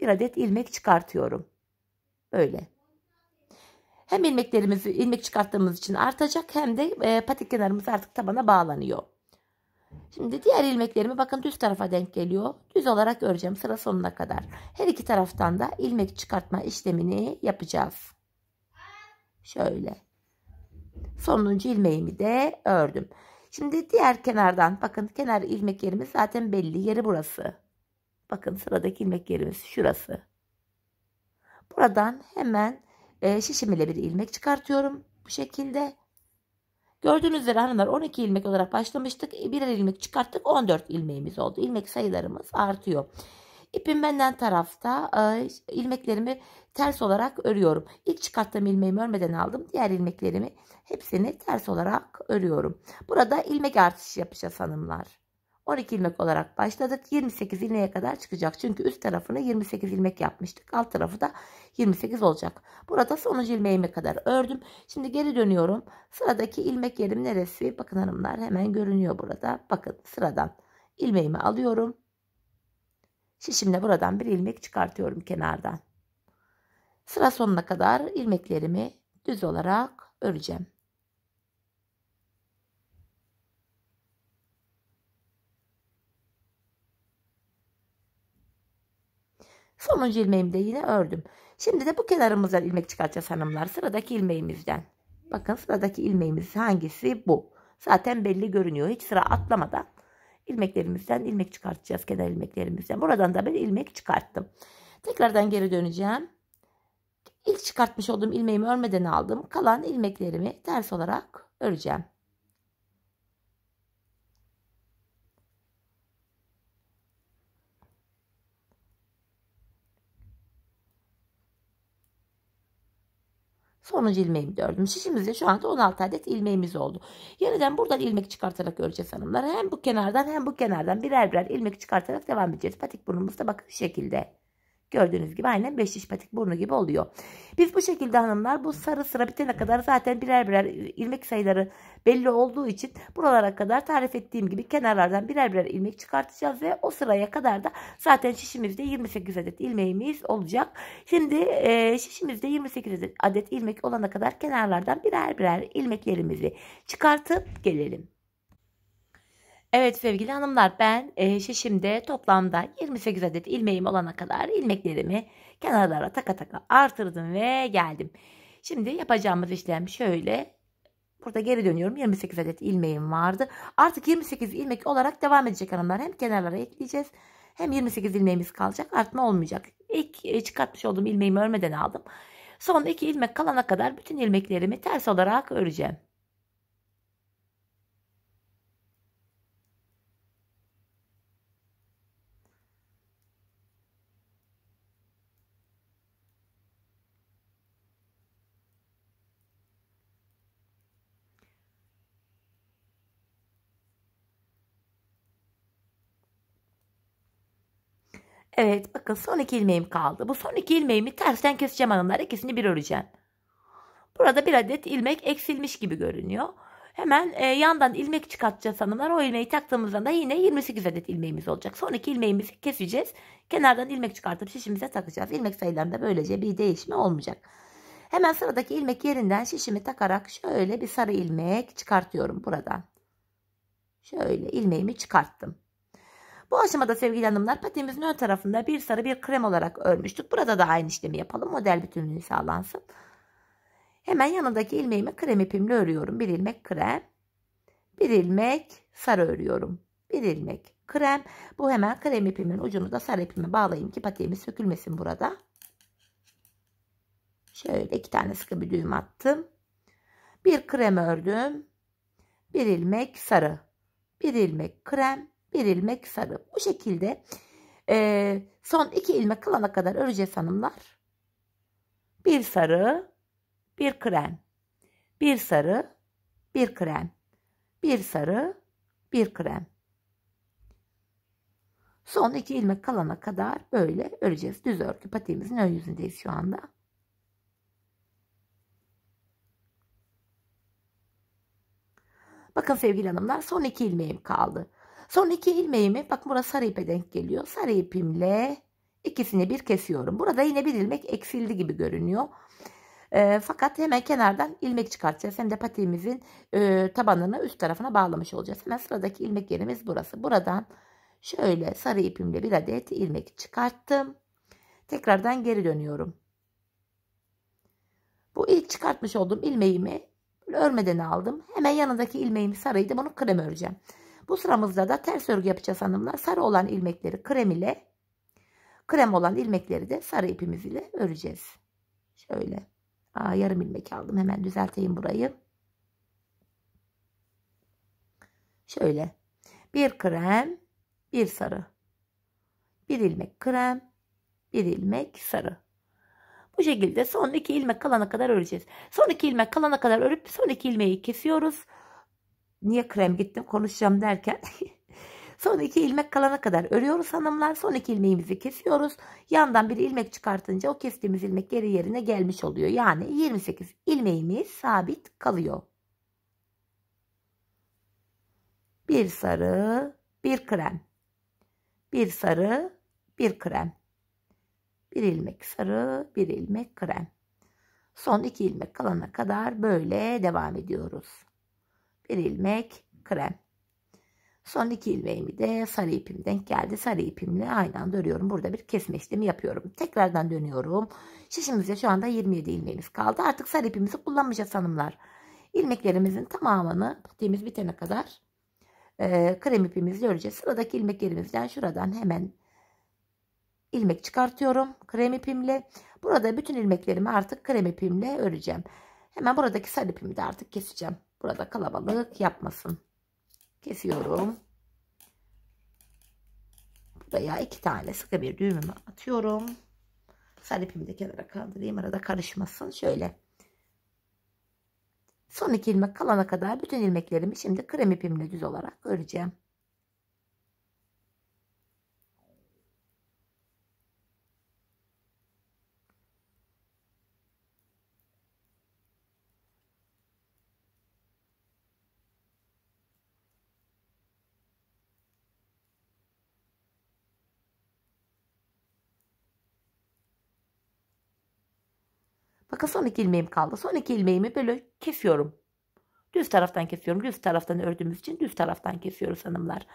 bir adet ilmek çıkartıyorum. Böyle. Hem ilmeklerimizi ilmek çıkarttığımız için artacak hem de e, patik kenarımız artık tabana bağlanıyor. Şimdi diğer ilmeklerimi bakın düz tarafa denk geliyor. Düz olarak öreceğim sıra sonuna kadar. Her iki taraftan da ilmek çıkartma işlemini yapacağız. Şöyle. Sonuncu ilmeğimi de ördüm. Şimdi diğer kenardan bakın kenar ilmek yerimiz zaten belli. Yeri burası. Bakın sıradaki ilmek yerimiz şurası. Buradan hemen e, şişim ile bir ilmek çıkartıyorum. Bu şekilde. Gördüğünüz üzere hanımlar 12 ilmek olarak başlamıştık. E, birer ilmek çıkarttık 14 ilmeğimiz oldu. İlmek sayılarımız artıyor. İpim benden tarafta e, ilmeklerimi ters olarak örüyorum. İlk çıkarttığım ilmeği örmeden aldım. Diğer ilmeklerimi hepsini ters olarak örüyorum. Burada ilmek artışı yapacağız hanımlar. 12 ilmek olarak başladık. 28 ilmeğe kadar çıkacak. Çünkü üst tarafını 28 ilmek yapmıştık. Alt tarafı da 28 olacak. Burada sonuncu ilmeğime kadar ördüm. Şimdi geri dönüyorum. Sıradaki ilmek yerim neresi? Bakın hanımlar hemen görünüyor burada. Bakın sıradan ilmeğimi alıyorum. Şişimle buradan bir ilmek çıkartıyorum kenardan. Sıra sonuna kadar ilmeklerimi düz olarak öreceğim. Sonuncu ilmeğimi de yine ördüm. Şimdi de bu kenarımızdan ilmek çıkartacağız hanımlar. Sıradaki ilmeğimizden. Bakın sıradaki ilmeğimiz hangisi? Bu. Zaten belli görünüyor. Hiç sıra atlamadan ilmeklerimizden ilmek çıkartacağız. Kenar ilmeklerimizden. Buradan da ben ilmek çıkarttım. Tekrardan geri döneceğim. İlk çıkartmış olduğum ilmeğimi örmeden aldım. Kalan ilmeklerimi ters olarak öreceğim. Sonuncu ilmeğimi dördüm. Şişimizde şu anda 16 adet ilmeğimiz oldu. Yeniden buradan ilmek çıkartarak öreceğiz hanımlar. Hem bu kenardan hem bu kenardan birer birer ilmek çıkartarak devam edeceğiz. Patik burnumuzda bakın şu şekilde. Gördüğünüz gibi aynen beş diş patik burnu gibi oluyor. Biz bu şekilde hanımlar bu sarı sıra bitene kadar zaten birer birer ilmek sayıları belli olduğu için buralara kadar tarif ettiğim gibi kenarlardan birer birer ilmek çıkartacağız ve o sıraya kadar da zaten şişimizde 28 adet ilmeğimiz olacak. Şimdi e, şişimizde 28 adet ilmek olana kadar kenarlardan birer birer ilmeklerimizi çıkartıp gelelim. Evet sevgili hanımlar ben e, şişimde toplamda 28 adet ilmeğim olana kadar ilmeklerimi kenarlara taka taka artırdım ve geldim. Şimdi yapacağımız işlem şöyle. Burada geri dönüyorum 28 adet ilmeğim vardı. Artık 28 ilmek olarak devam edecek hanımlar. Hem kenarlara ekleyeceğiz hem 28 ilmeğimiz kalacak artma olmayacak. İlk e, çıkartmış olduğum ilmeğimi örmeden aldım. Son 2 ilmek kalana kadar bütün ilmeklerimi ters olarak öreceğim. Evet bakın son iki ilmeğim kaldı. Bu son iki ilmeğimi tersten keseceğim hanımlar. İkisini bir öreceğim. Burada bir adet ilmek eksilmiş gibi görünüyor. Hemen e, yandan ilmek çıkartacağız hanımlar. O ilmeği taktığımızda da yine 28 adet ilmeğimiz olacak. Son iki ilmeğimizi keseceğiz. Kenardan ilmek çıkartıp şişimize takacağız. İlmek sayılarında böylece bir değişme olmayacak. Hemen sıradaki ilmek yerinden şişimi takarak şöyle bir sarı ilmek çıkartıyorum buradan. Şöyle ilmeğimi çıkarttım. Bu aşamada sevgili hanımlar patiğimizin ön tarafında bir sarı bir krem olarak örmüştük. Burada da aynı işlemi yapalım. Model bütünlüğü sağlansın. Hemen yanındaki ilmeğimi krem ipimle örüyorum. Bir ilmek krem. Bir ilmek sarı örüyorum. Bir ilmek krem. Bu hemen krem ipimin ucunu da sarı ipime bağlayayım ki patiğimiz sökülmesin burada. Şöyle iki tane sıkı bir düğüm attım. Bir krem ördüm. Bir ilmek sarı. Bir ilmek krem bir ilmek sarı. Bu şekilde e, son iki ilmek kalana kadar öreceğiz hanımlar. Bir sarı, bir krem. Bir sarı, bir krem. Bir sarı, bir krem. Son iki ilmek kalana kadar böyle öreceğiz. Düz örgü patiğimizin ön yüzündeyiz şu anda. Bakın sevgili hanımlar son iki ilmeğim kaldı. Son iki ilmeğimi bak burası sarı ipe denk geliyor. Sarı ipimle ikisini bir kesiyorum. Burada yine bir ilmek eksildi gibi görünüyor. E, fakat hemen kenardan ilmek çıkartacağız. Hem de patiğimizin e, tabanını üst tarafına bağlamış olacağız. Hemen sıradaki ilmek yerimiz burası. Buradan şöyle sarı ipimle bir adet ilmek çıkarttım. Tekrardan geri dönüyorum. Bu ilk çıkartmış olduğum ilmeğimi örmeden aldım. Hemen yanındaki ilmeğim sarıydı. Bunu krem öreceğim. Bu sıramızda da ters örgü yapacağız hanımlar. Sarı olan ilmekleri krem ile krem olan ilmekleri de sarı ipimiz ile öreceğiz. Şöyle. Aa, yarım ilmek aldım. Hemen düzelteyim burayı. Şöyle. Bir krem, bir sarı. Bir ilmek krem, bir ilmek sarı. Bu şekilde son iki ilmek kalana kadar öreceğiz. Son iki ilmek kalana kadar örüp son iki ilmeği kesiyoruz niye krem gittim konuşacağım derken son iki ilmek kalana kadar örüyoruz hanımlar. Son iki ilmeğimizi kesiyoruz. Yandan bir ilmek çıkartınca o kestiğimiz ilmek geri yerine gelmiş oluyor. Yani 28 ilmeğimiz sabit kalıyor. Bir sarı, bir krem. Bir sarı, bir krem. Bir ilmek sarı, bir ilmek krem. Son iki ilmek kalana kadar böyle devam ediyoruz bir ilmek krem. Son iki ilmeğimi de sarı ipim denk geldi. Sarı ipimle aynı dönüyorum Burada bir kesme işlemi yapıyorum. Tekrardan dönüyorum. Şişimizde şu anda 27 ilmeğimiz kaldı. Artık sarı ipimizi kullanmayacağız hanımlar. İlmeklerimizin tamamını patiğimiz bitene kadar e, krem ipimizle öreceğiz. Sıradaki ilmek yerimizden şuradan hemen ilmek çıkartıyorum. Krem ipimle. Burada bütün ilmeklerimi artık krem ipimle öreceğim. Hemen buradaki sarı ipimi de artık keseceğim. Burada kalabalık yapmasın. Kesiyorum. Buraya iki tane sıkı bir düğümümü atıyorum. Sarı ipimi de kenara kaldırayım. Arada karışmasın. Şöyle. Son iki ilmek kalana kadar bütün ilmeklerimi şimdi krem ipimle düz olarak öreceğim. Bakın son iki ilmeğim kaldı. Son iki ilmeğimi böyle kesiyorum. Düz taraftan kesiyorum. Düz taraftan ördüğümüz için düz taraftan kesiyoruz hanımlar.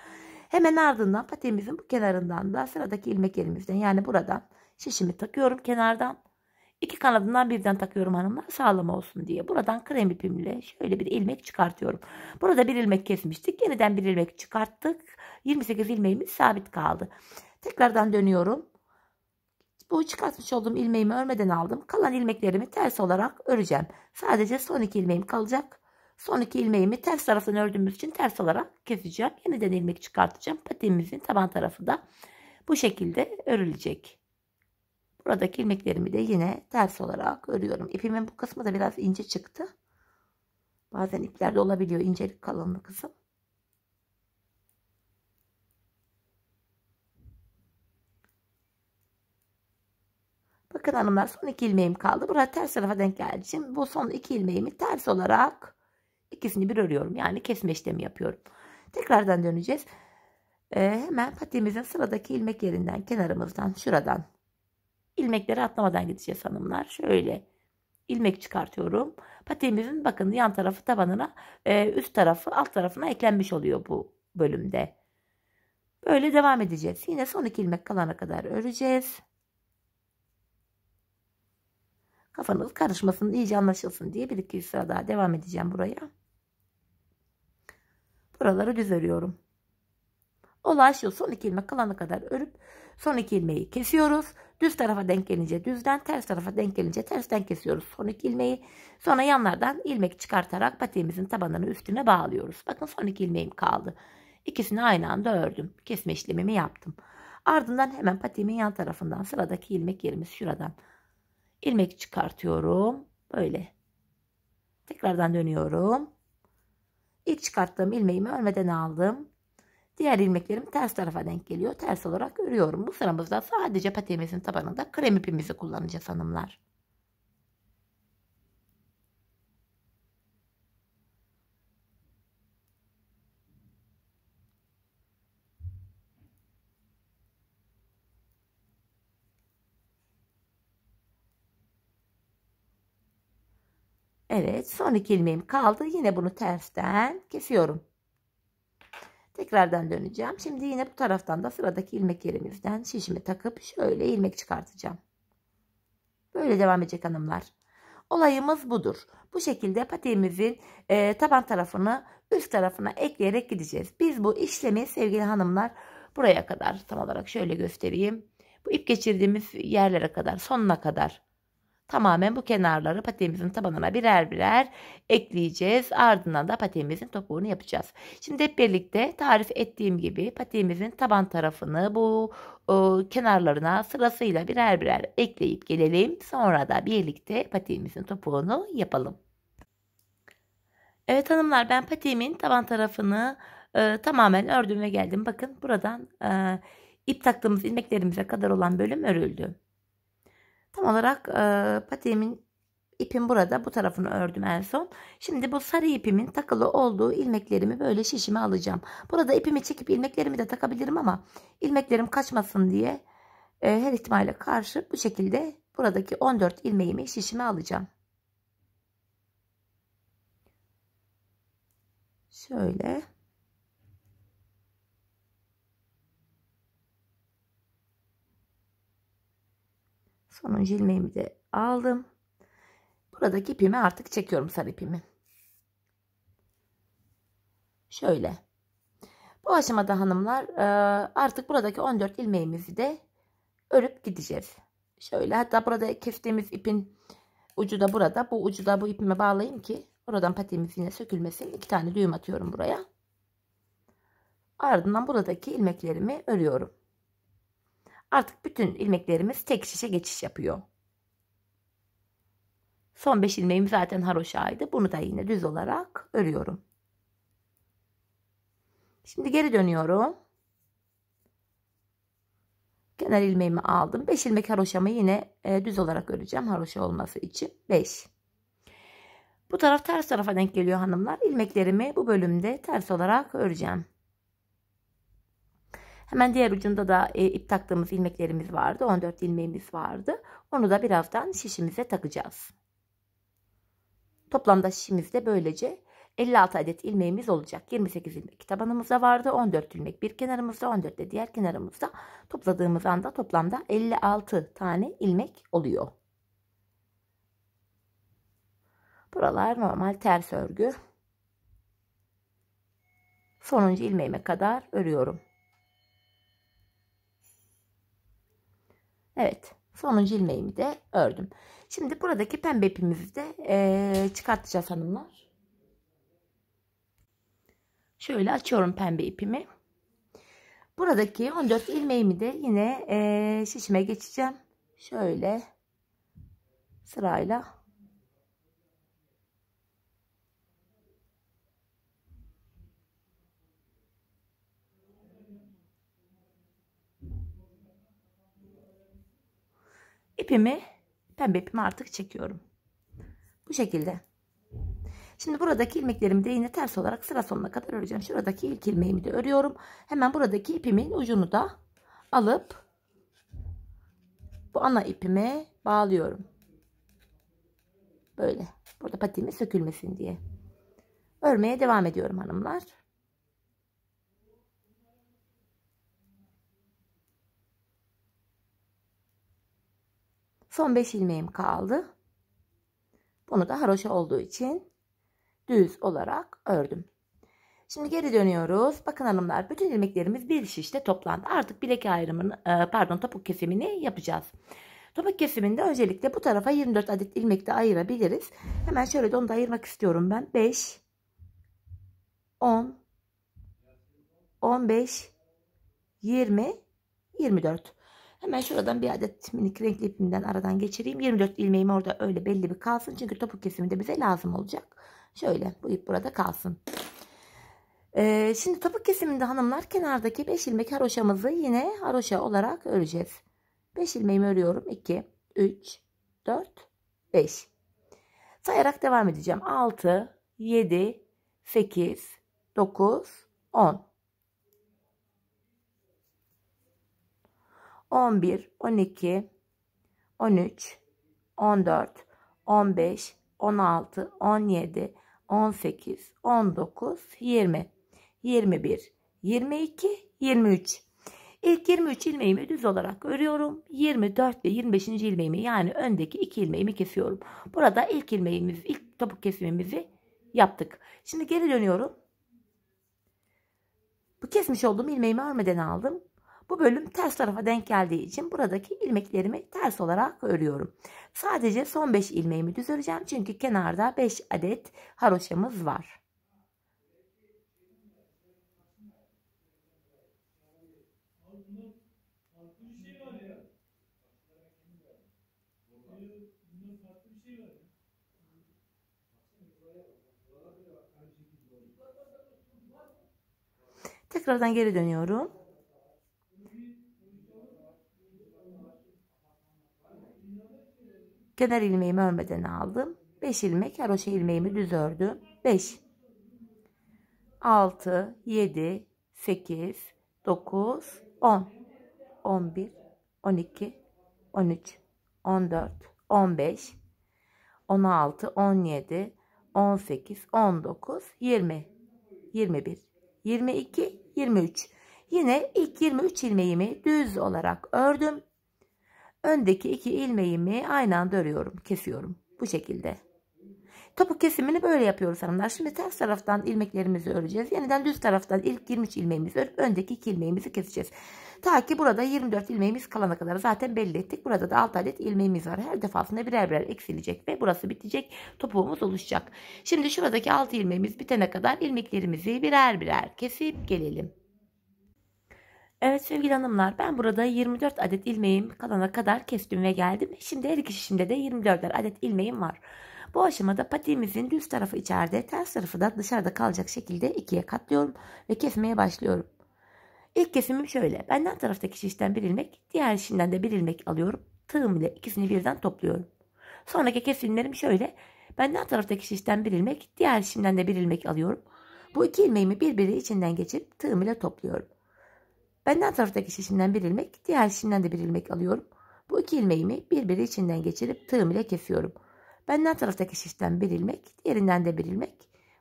Hemen ardından patiğimizin bu kenarından da sıradaki ilmek elimizden yani buradan şişimi takıyorum kenardan. İki kanadından birden takıyorum hanımlar sağlam olsun diye. Buradan krem ipimle şöyle bir ilmek çıkartıyorum. Burada bir ilmek kesmiştik. Yeniden bir ilmek çıkarttık. 28 ilmeğimiz sabit kaldı. Tekrardan dönüyorum. Bu çıkartmış olduğum ilmeğimi örmeden aldım. Kalan ilmeklerimi ters olarak öreceğim. Sadece son iki ilmeğim kalacak. Son iki ilmeğimi ters taraftan ördüğümüz için ters olarak keseceğim. Yeniden ilmek çıkartacağım. Patiğimizin taban tarafı da bu şekilde örülecek. Buradaki ilmeklerimi de yine ters olarak örüyorum. İpimin bu kısmı da biraz ince çıktı. Bazen iplerde olabiliyor incelik kalınlığı kısım. bakın hanımlar son iki ilmeğim kaldı. Burada ters tarafa denk geldi. Şimdi bu son iki ilmeğimi ters olarak ikisini bir örüyorum. Yani kesme işlemi yapıyorum. Tekrardan döneceğiz. Ee, hemen patiğimizin sıradaki ilmek yerinden kenarımızdan şuradan ilmekleri atlamadan gideceğiz hanımlar. Şöyle ilmek çıkartıyorum. Patiğimizin bakın yan tarafı tabanına e, üst tarafı alt tarafına eklenmiş oluyor bu bölümde. Böyle devam edeceğiz. Yine son iki ilmek kalana kadar öreceğiz. Kafanız karışmasın iyice anlaşılsın diye bir iki sıra daha devam edeceğim buraya. Buraları düz örüyorum. Olay şu son iki ilmek kalana kadar örüp son iki ilmeği kesiyoruz. Düz tarafa denk gelince düzden ters tarafa denk gelince tersten kesiyoruz son iki ilmeği. Sonra yanlardan ilmek çıkartarak patiğimizin tabanını üstüne bağlıyoruz. Bakın son iki ilmeğim kaldı. İkisini aynı anda ördüm. Kesme işlemimi yaptım. Ardından hemen patiğimin yan tarafından sıradaki ilmek yerimiz şuradan ilmek çıkartıyorum. Böyle. Tekrardan dönüyorum. İlk çıkarttığım ilmeğimi örmeden aldım. Diğer ilmeklerim ters tarafa denk geliyor. Ters olarak örüyorum. Bu sıramızda sadece patiğimizin tabanında krem ipimizi kullanacağız hanımlar. Evet son iki ilmeğim kaldı. Yine bunu tersten kesiyorum. Tekrardan döneceğim. Şimdi yine bu taraftan da sıradaki ilmek yerimizden şişimi takıp şöyle ilmek çıkartacağım. Böyle devam edecek hanımlar. Olayımız budur. Bu şekilde patiğimizin e, taban tarafını üst tarafına ekleyerek gideceğiz. Biz bu işlemi sevgili hanımlar buraya kadar tam olarak şöyle göstereyim. Bu ip geçirdiğimiz yerlere kadar sonuna kadar Tamamen bu kenarları patemizin tabanına birer birer ekleyeceğiz. Ardından da patemizin topuğunu yapacağız. Şimdi hep birlikte tarif ettiğim gibi patemizin taban tarafını bu e, kenarlarına sırasıyla birer birer ekleyip gelelim. Sonra da birlikte patemizin topuğunu yapalım. Evet hanımlar ben patiğimin taban tarafını e, tamamen ördüm ve geldim. Bakın buradan e, ip taktığımız ilmeklerimize kadar olan bölüm örüldü. Tam olarak e, patiğimin ipim burada. Bu tarafını ördüm en son. Şimdi bu sarı ipimin takılı olduğu ilmeklerimi böyle şişime alacağım. Burada ipimi çekip ilmeklerimi de takabilirim ama ilmeklerim kaçmasın diye e, her ihtimale karşı bu şekilde buradaki 14 ilmeğimi şişime alacağım. Şöyle. Sonuncu ilmeğimi de aldım. Buradaki ipimi artık çekiyorum sarı ipimi. Şöyle. Bu aşamada hanımlar e, artık buradaki 14 ilmeğimizi de örüp gideceğiz. Şöyle hatta burada kestiğimiz ipin ucu da burada. Bu ucu da bu ipime bağlayayım ki oradan patiğimiz yine sökülmesin. İki tane düğüm atıyorum buraya. Ardından buradaki ilmeklerimi örüyorum. Artık bütün ilmeklerimiz tek şişe geçiş yapıyor. Son 5 ilmeğim zaten haroşaydı. Bunu da yine düz olarak örüyorum. Şimdi geri dönüyorum. Kenar ilmeğimi aldım. 5 ilmek haroşamı yine e, düz olarak öreceğim. Haroşa olması için 5. Bu taraf ters tarafa denk geliyor hanımlar. İlmeklerimi bu bölümde ters olarak öreceğim. Hemen diğer ucunda da e, ip taktığımız ilmeklerimiz vardı. 14 ilmeğimiz vardı. Onu da birazdan şişimize takacağız. Toplamda şişimizde böylece 56 adet ilmeğimiz olacak. 28 ilmek tabanımızda vardı. 14 ilmek bir kenarımızda, 14 de diğer kenarımızda. Topladığımız anda toplamda 56 tane ilmek oluyor. Buralar normal ters örgü. Sonuncu ilmeğime kadar örüyorum. Evet sonuncu ilmeğimi de ördüm. Şimdi buradaki pembe ipimizi de e, çıkartacağız hanımlar. Şöyle açıyorum pembe ipimi. Buradaki 14 ilmeğimi de yine e, şişime geçeceğim. Şöyle sırayla ipimi pembe ipimi artık çekiyorum. Bu şekilde. Şimdi buradaki ilmeklerimi de yine ters olarak sıra sonuna kadar öreceğim. Şuradaki ilk ilmeğimi de örüyorum. Hemen buradaki ipimin ucunu da alıp bu ana ipime bağlıyorum. Böyle. Burada patiğimin sökülmesin diye. Örmeye devam ediyorum hanımlar. Son 5 ilmeğim kaldı. Bunu da haroşa olduğu için düz olarak ördüm. Şimdi geri dönüyoruz. Bakın hanımlar bütün ilmeklerimiz bir şişte toplandı. Artık bilek ayrımını e, pardon topuk kesimini yapacağız. Topuk kesiminde öncelikle bu tarafa 24 adet ilmek de ayırabiliriz. Hemen şöyle de onu da ayırmak istiyorum ben. 5 10 15 20 24 Hemen şuradan bir adet minik renkli ipimden aradan geçireyim. 24 ilmeğim orada öyle belli bir kalsın. Çünkü topuk kesiminde bize lazım olacak. Şöyle bu ip burada kalsın. Ee, şimdi topuk kesiminde hanımlar kenardaki 5 ilmek haroşamızı yine haroşa olarak öreceğiz. 5 ilmeğimi örüyorum. 2, 3, 4, 5. Sayarak devam edeceğim. 6, 7, 8, 9, 10. 11, 12, 13, 14, 15, 16, 17, 18, 19, 20, 21, 22, 23. İlk 23 ilmeğimi düz olarak örüyorum. 24 ve 25. ilmeğimi yani öndeki iki ilmeğimi kesiyorum. Burada ilk ilmeğimiz, ilk topuk kesimimizi yaptık. Şimdi geri dönüyorum. Bu kesmiş olduğum ilmeğimi örmeden aldım. Bu bölüm ters tarafa denk geldiği için buradaki ilmeklerimi ters olarak örüyorum. Sadece son 5 ilmeğimi düz öreceğim. Çünkü kenarda 5 adet haroşamız var. Tekrardan geri dönüyorum. Kenar ilmeğimi örmeden aldım. 5 ilmek haroşa ilmeğimi düz ördüm. 5 6 7 8 9 10 11 12 13 14 15 16 17 18 19 20 21 22 23 Yine ilk 23 ilmeğimi düz olarak ördüm öndeki iki ilmeğimi aynı anda örüyorum kesiyorum bu şekilde topuk kesimini böyle yapıyoruz hanımlar şimdi ters taraftan ilmeklerimizi öreceğiz yeniden düz taraftan ilk 23 ilmeğimizi örüp öndeki iki ilmeğimizi keseceğiz ta ki burada 24 ilmeğimiz kalana kadar zaten belli ettik burada da 6 adet ilmeğimiz var her defasında birer birer eksilecek ve burası bitecek topuğumuz oluşacak şimdi şuradaki 6 ilmeğimiz bitene kadar ilmeklerimizi birer birer kesip gelelim Evet sevgili hanımlar ben burada 24 adet ilmeğim kalana kadar kestim ve geldim. Şimdi her iki şişimde de 24 adet ilmeğim var. Bu aşamada patiğimizin düz tarafı içeride ters tarafı da dışarıda kalacak şekilde ikiye katlıyorum ve kesmeye başlıyorum. İlk kesimim şöyle benden taraftaki şişten bir ilmek diğer şişinden de bir ilmek alıyorum. Tığım ile ikisini birden topluyorum. Sonraki kesimlerim şöyle benden taraftaki şişten bir ilmek diğer şişimden de bir ilmek alıyorum. Bu iki ilmeğimi birbiri içinden geçirip tığım ile topluyorum. Benden taraftaki şişimden bir ilmek, diğer şişimden de bir ilmek alıyorum. Bu iki ilmeğimi birbiri içinden geçirip tığım ile kesiyorum. Benden taraftaki şişten bir ilmek, diğerinden de bir ilmek.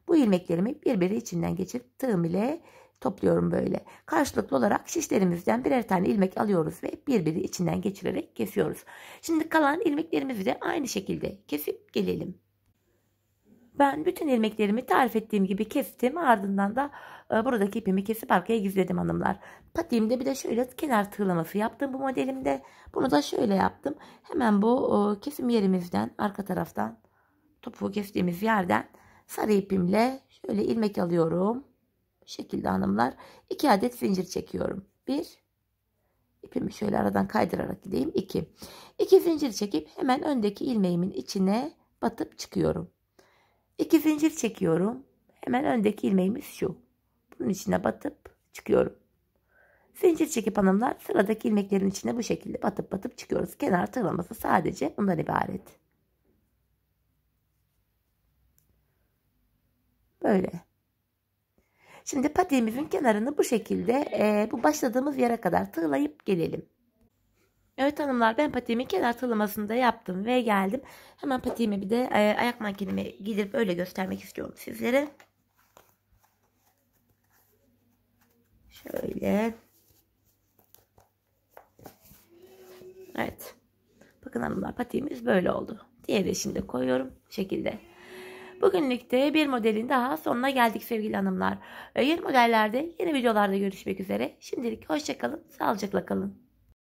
Bu ilmeklerimi birbiri içinden geçirip tığım ile topluyorum böyle. Karşılıklı olarak şişlerimizden birer tane ilmek alıyoruz ve birbiri içinden geçirerek kesiyoruz. Şimdi kalan ilmeklerimizi de aynı şekilde kesip gelelim. Ben bütün ilmeklerimi tarif ettiğim gibi kestim. Ardından da e, buradaki ipimi kesip arkaya gizledim hanımlar. Patiğimde bir de şöyle kenar tığlaması yaptım bu modelimde. Bunu da şöyle yaptım. Hemen bu e, kesim yerimizden arka taraftan topuğu kestiğimiz yerden sarı ipimle şöyle ilmek alıyorum. Bu şekilde hanımlar. 2 adet zincir çekiyorum. 1 ipimi şöyle aradan kaydırarak gideyim. 2 2 zincir çekip hemen öndeki ilmeğimin içine batıp çıkıyorum. 2 zincir çekiyorum. Hemen öndeki ilmeğimiz şu. Bunun içine batıp çıkıyorum. Zincir çekip hanımlar sıradaki ilmeklerin içine bu şekilde batıp batıp çıkıyoruz. Kenar tığlaması sadece bundan ibaret. Böyle. Şimdi patiğimizin kenarını bu şekilde e, bu başladığımız yere kadar tığlayıp gelelim. Evet hanımlar ben patiğimi kenar tığlamasını da yaptım ve geldim. Hemen patiğimi bir de e, ayak makinemi gidip öyle göstermek istiyorum sizlere. Şöyle. Evet. Bakın hanımlar patiğimiz böyle oldu. Diğeri şimdi koyuyorum bu şekilde. Bugünlük de bir modelin daha sonuna geldik sevgili hanımlar. E, yeni modellerde yeni videolarda görüşmek üzere. Şimdilik hoşçakalın, sağlıcakla kalın.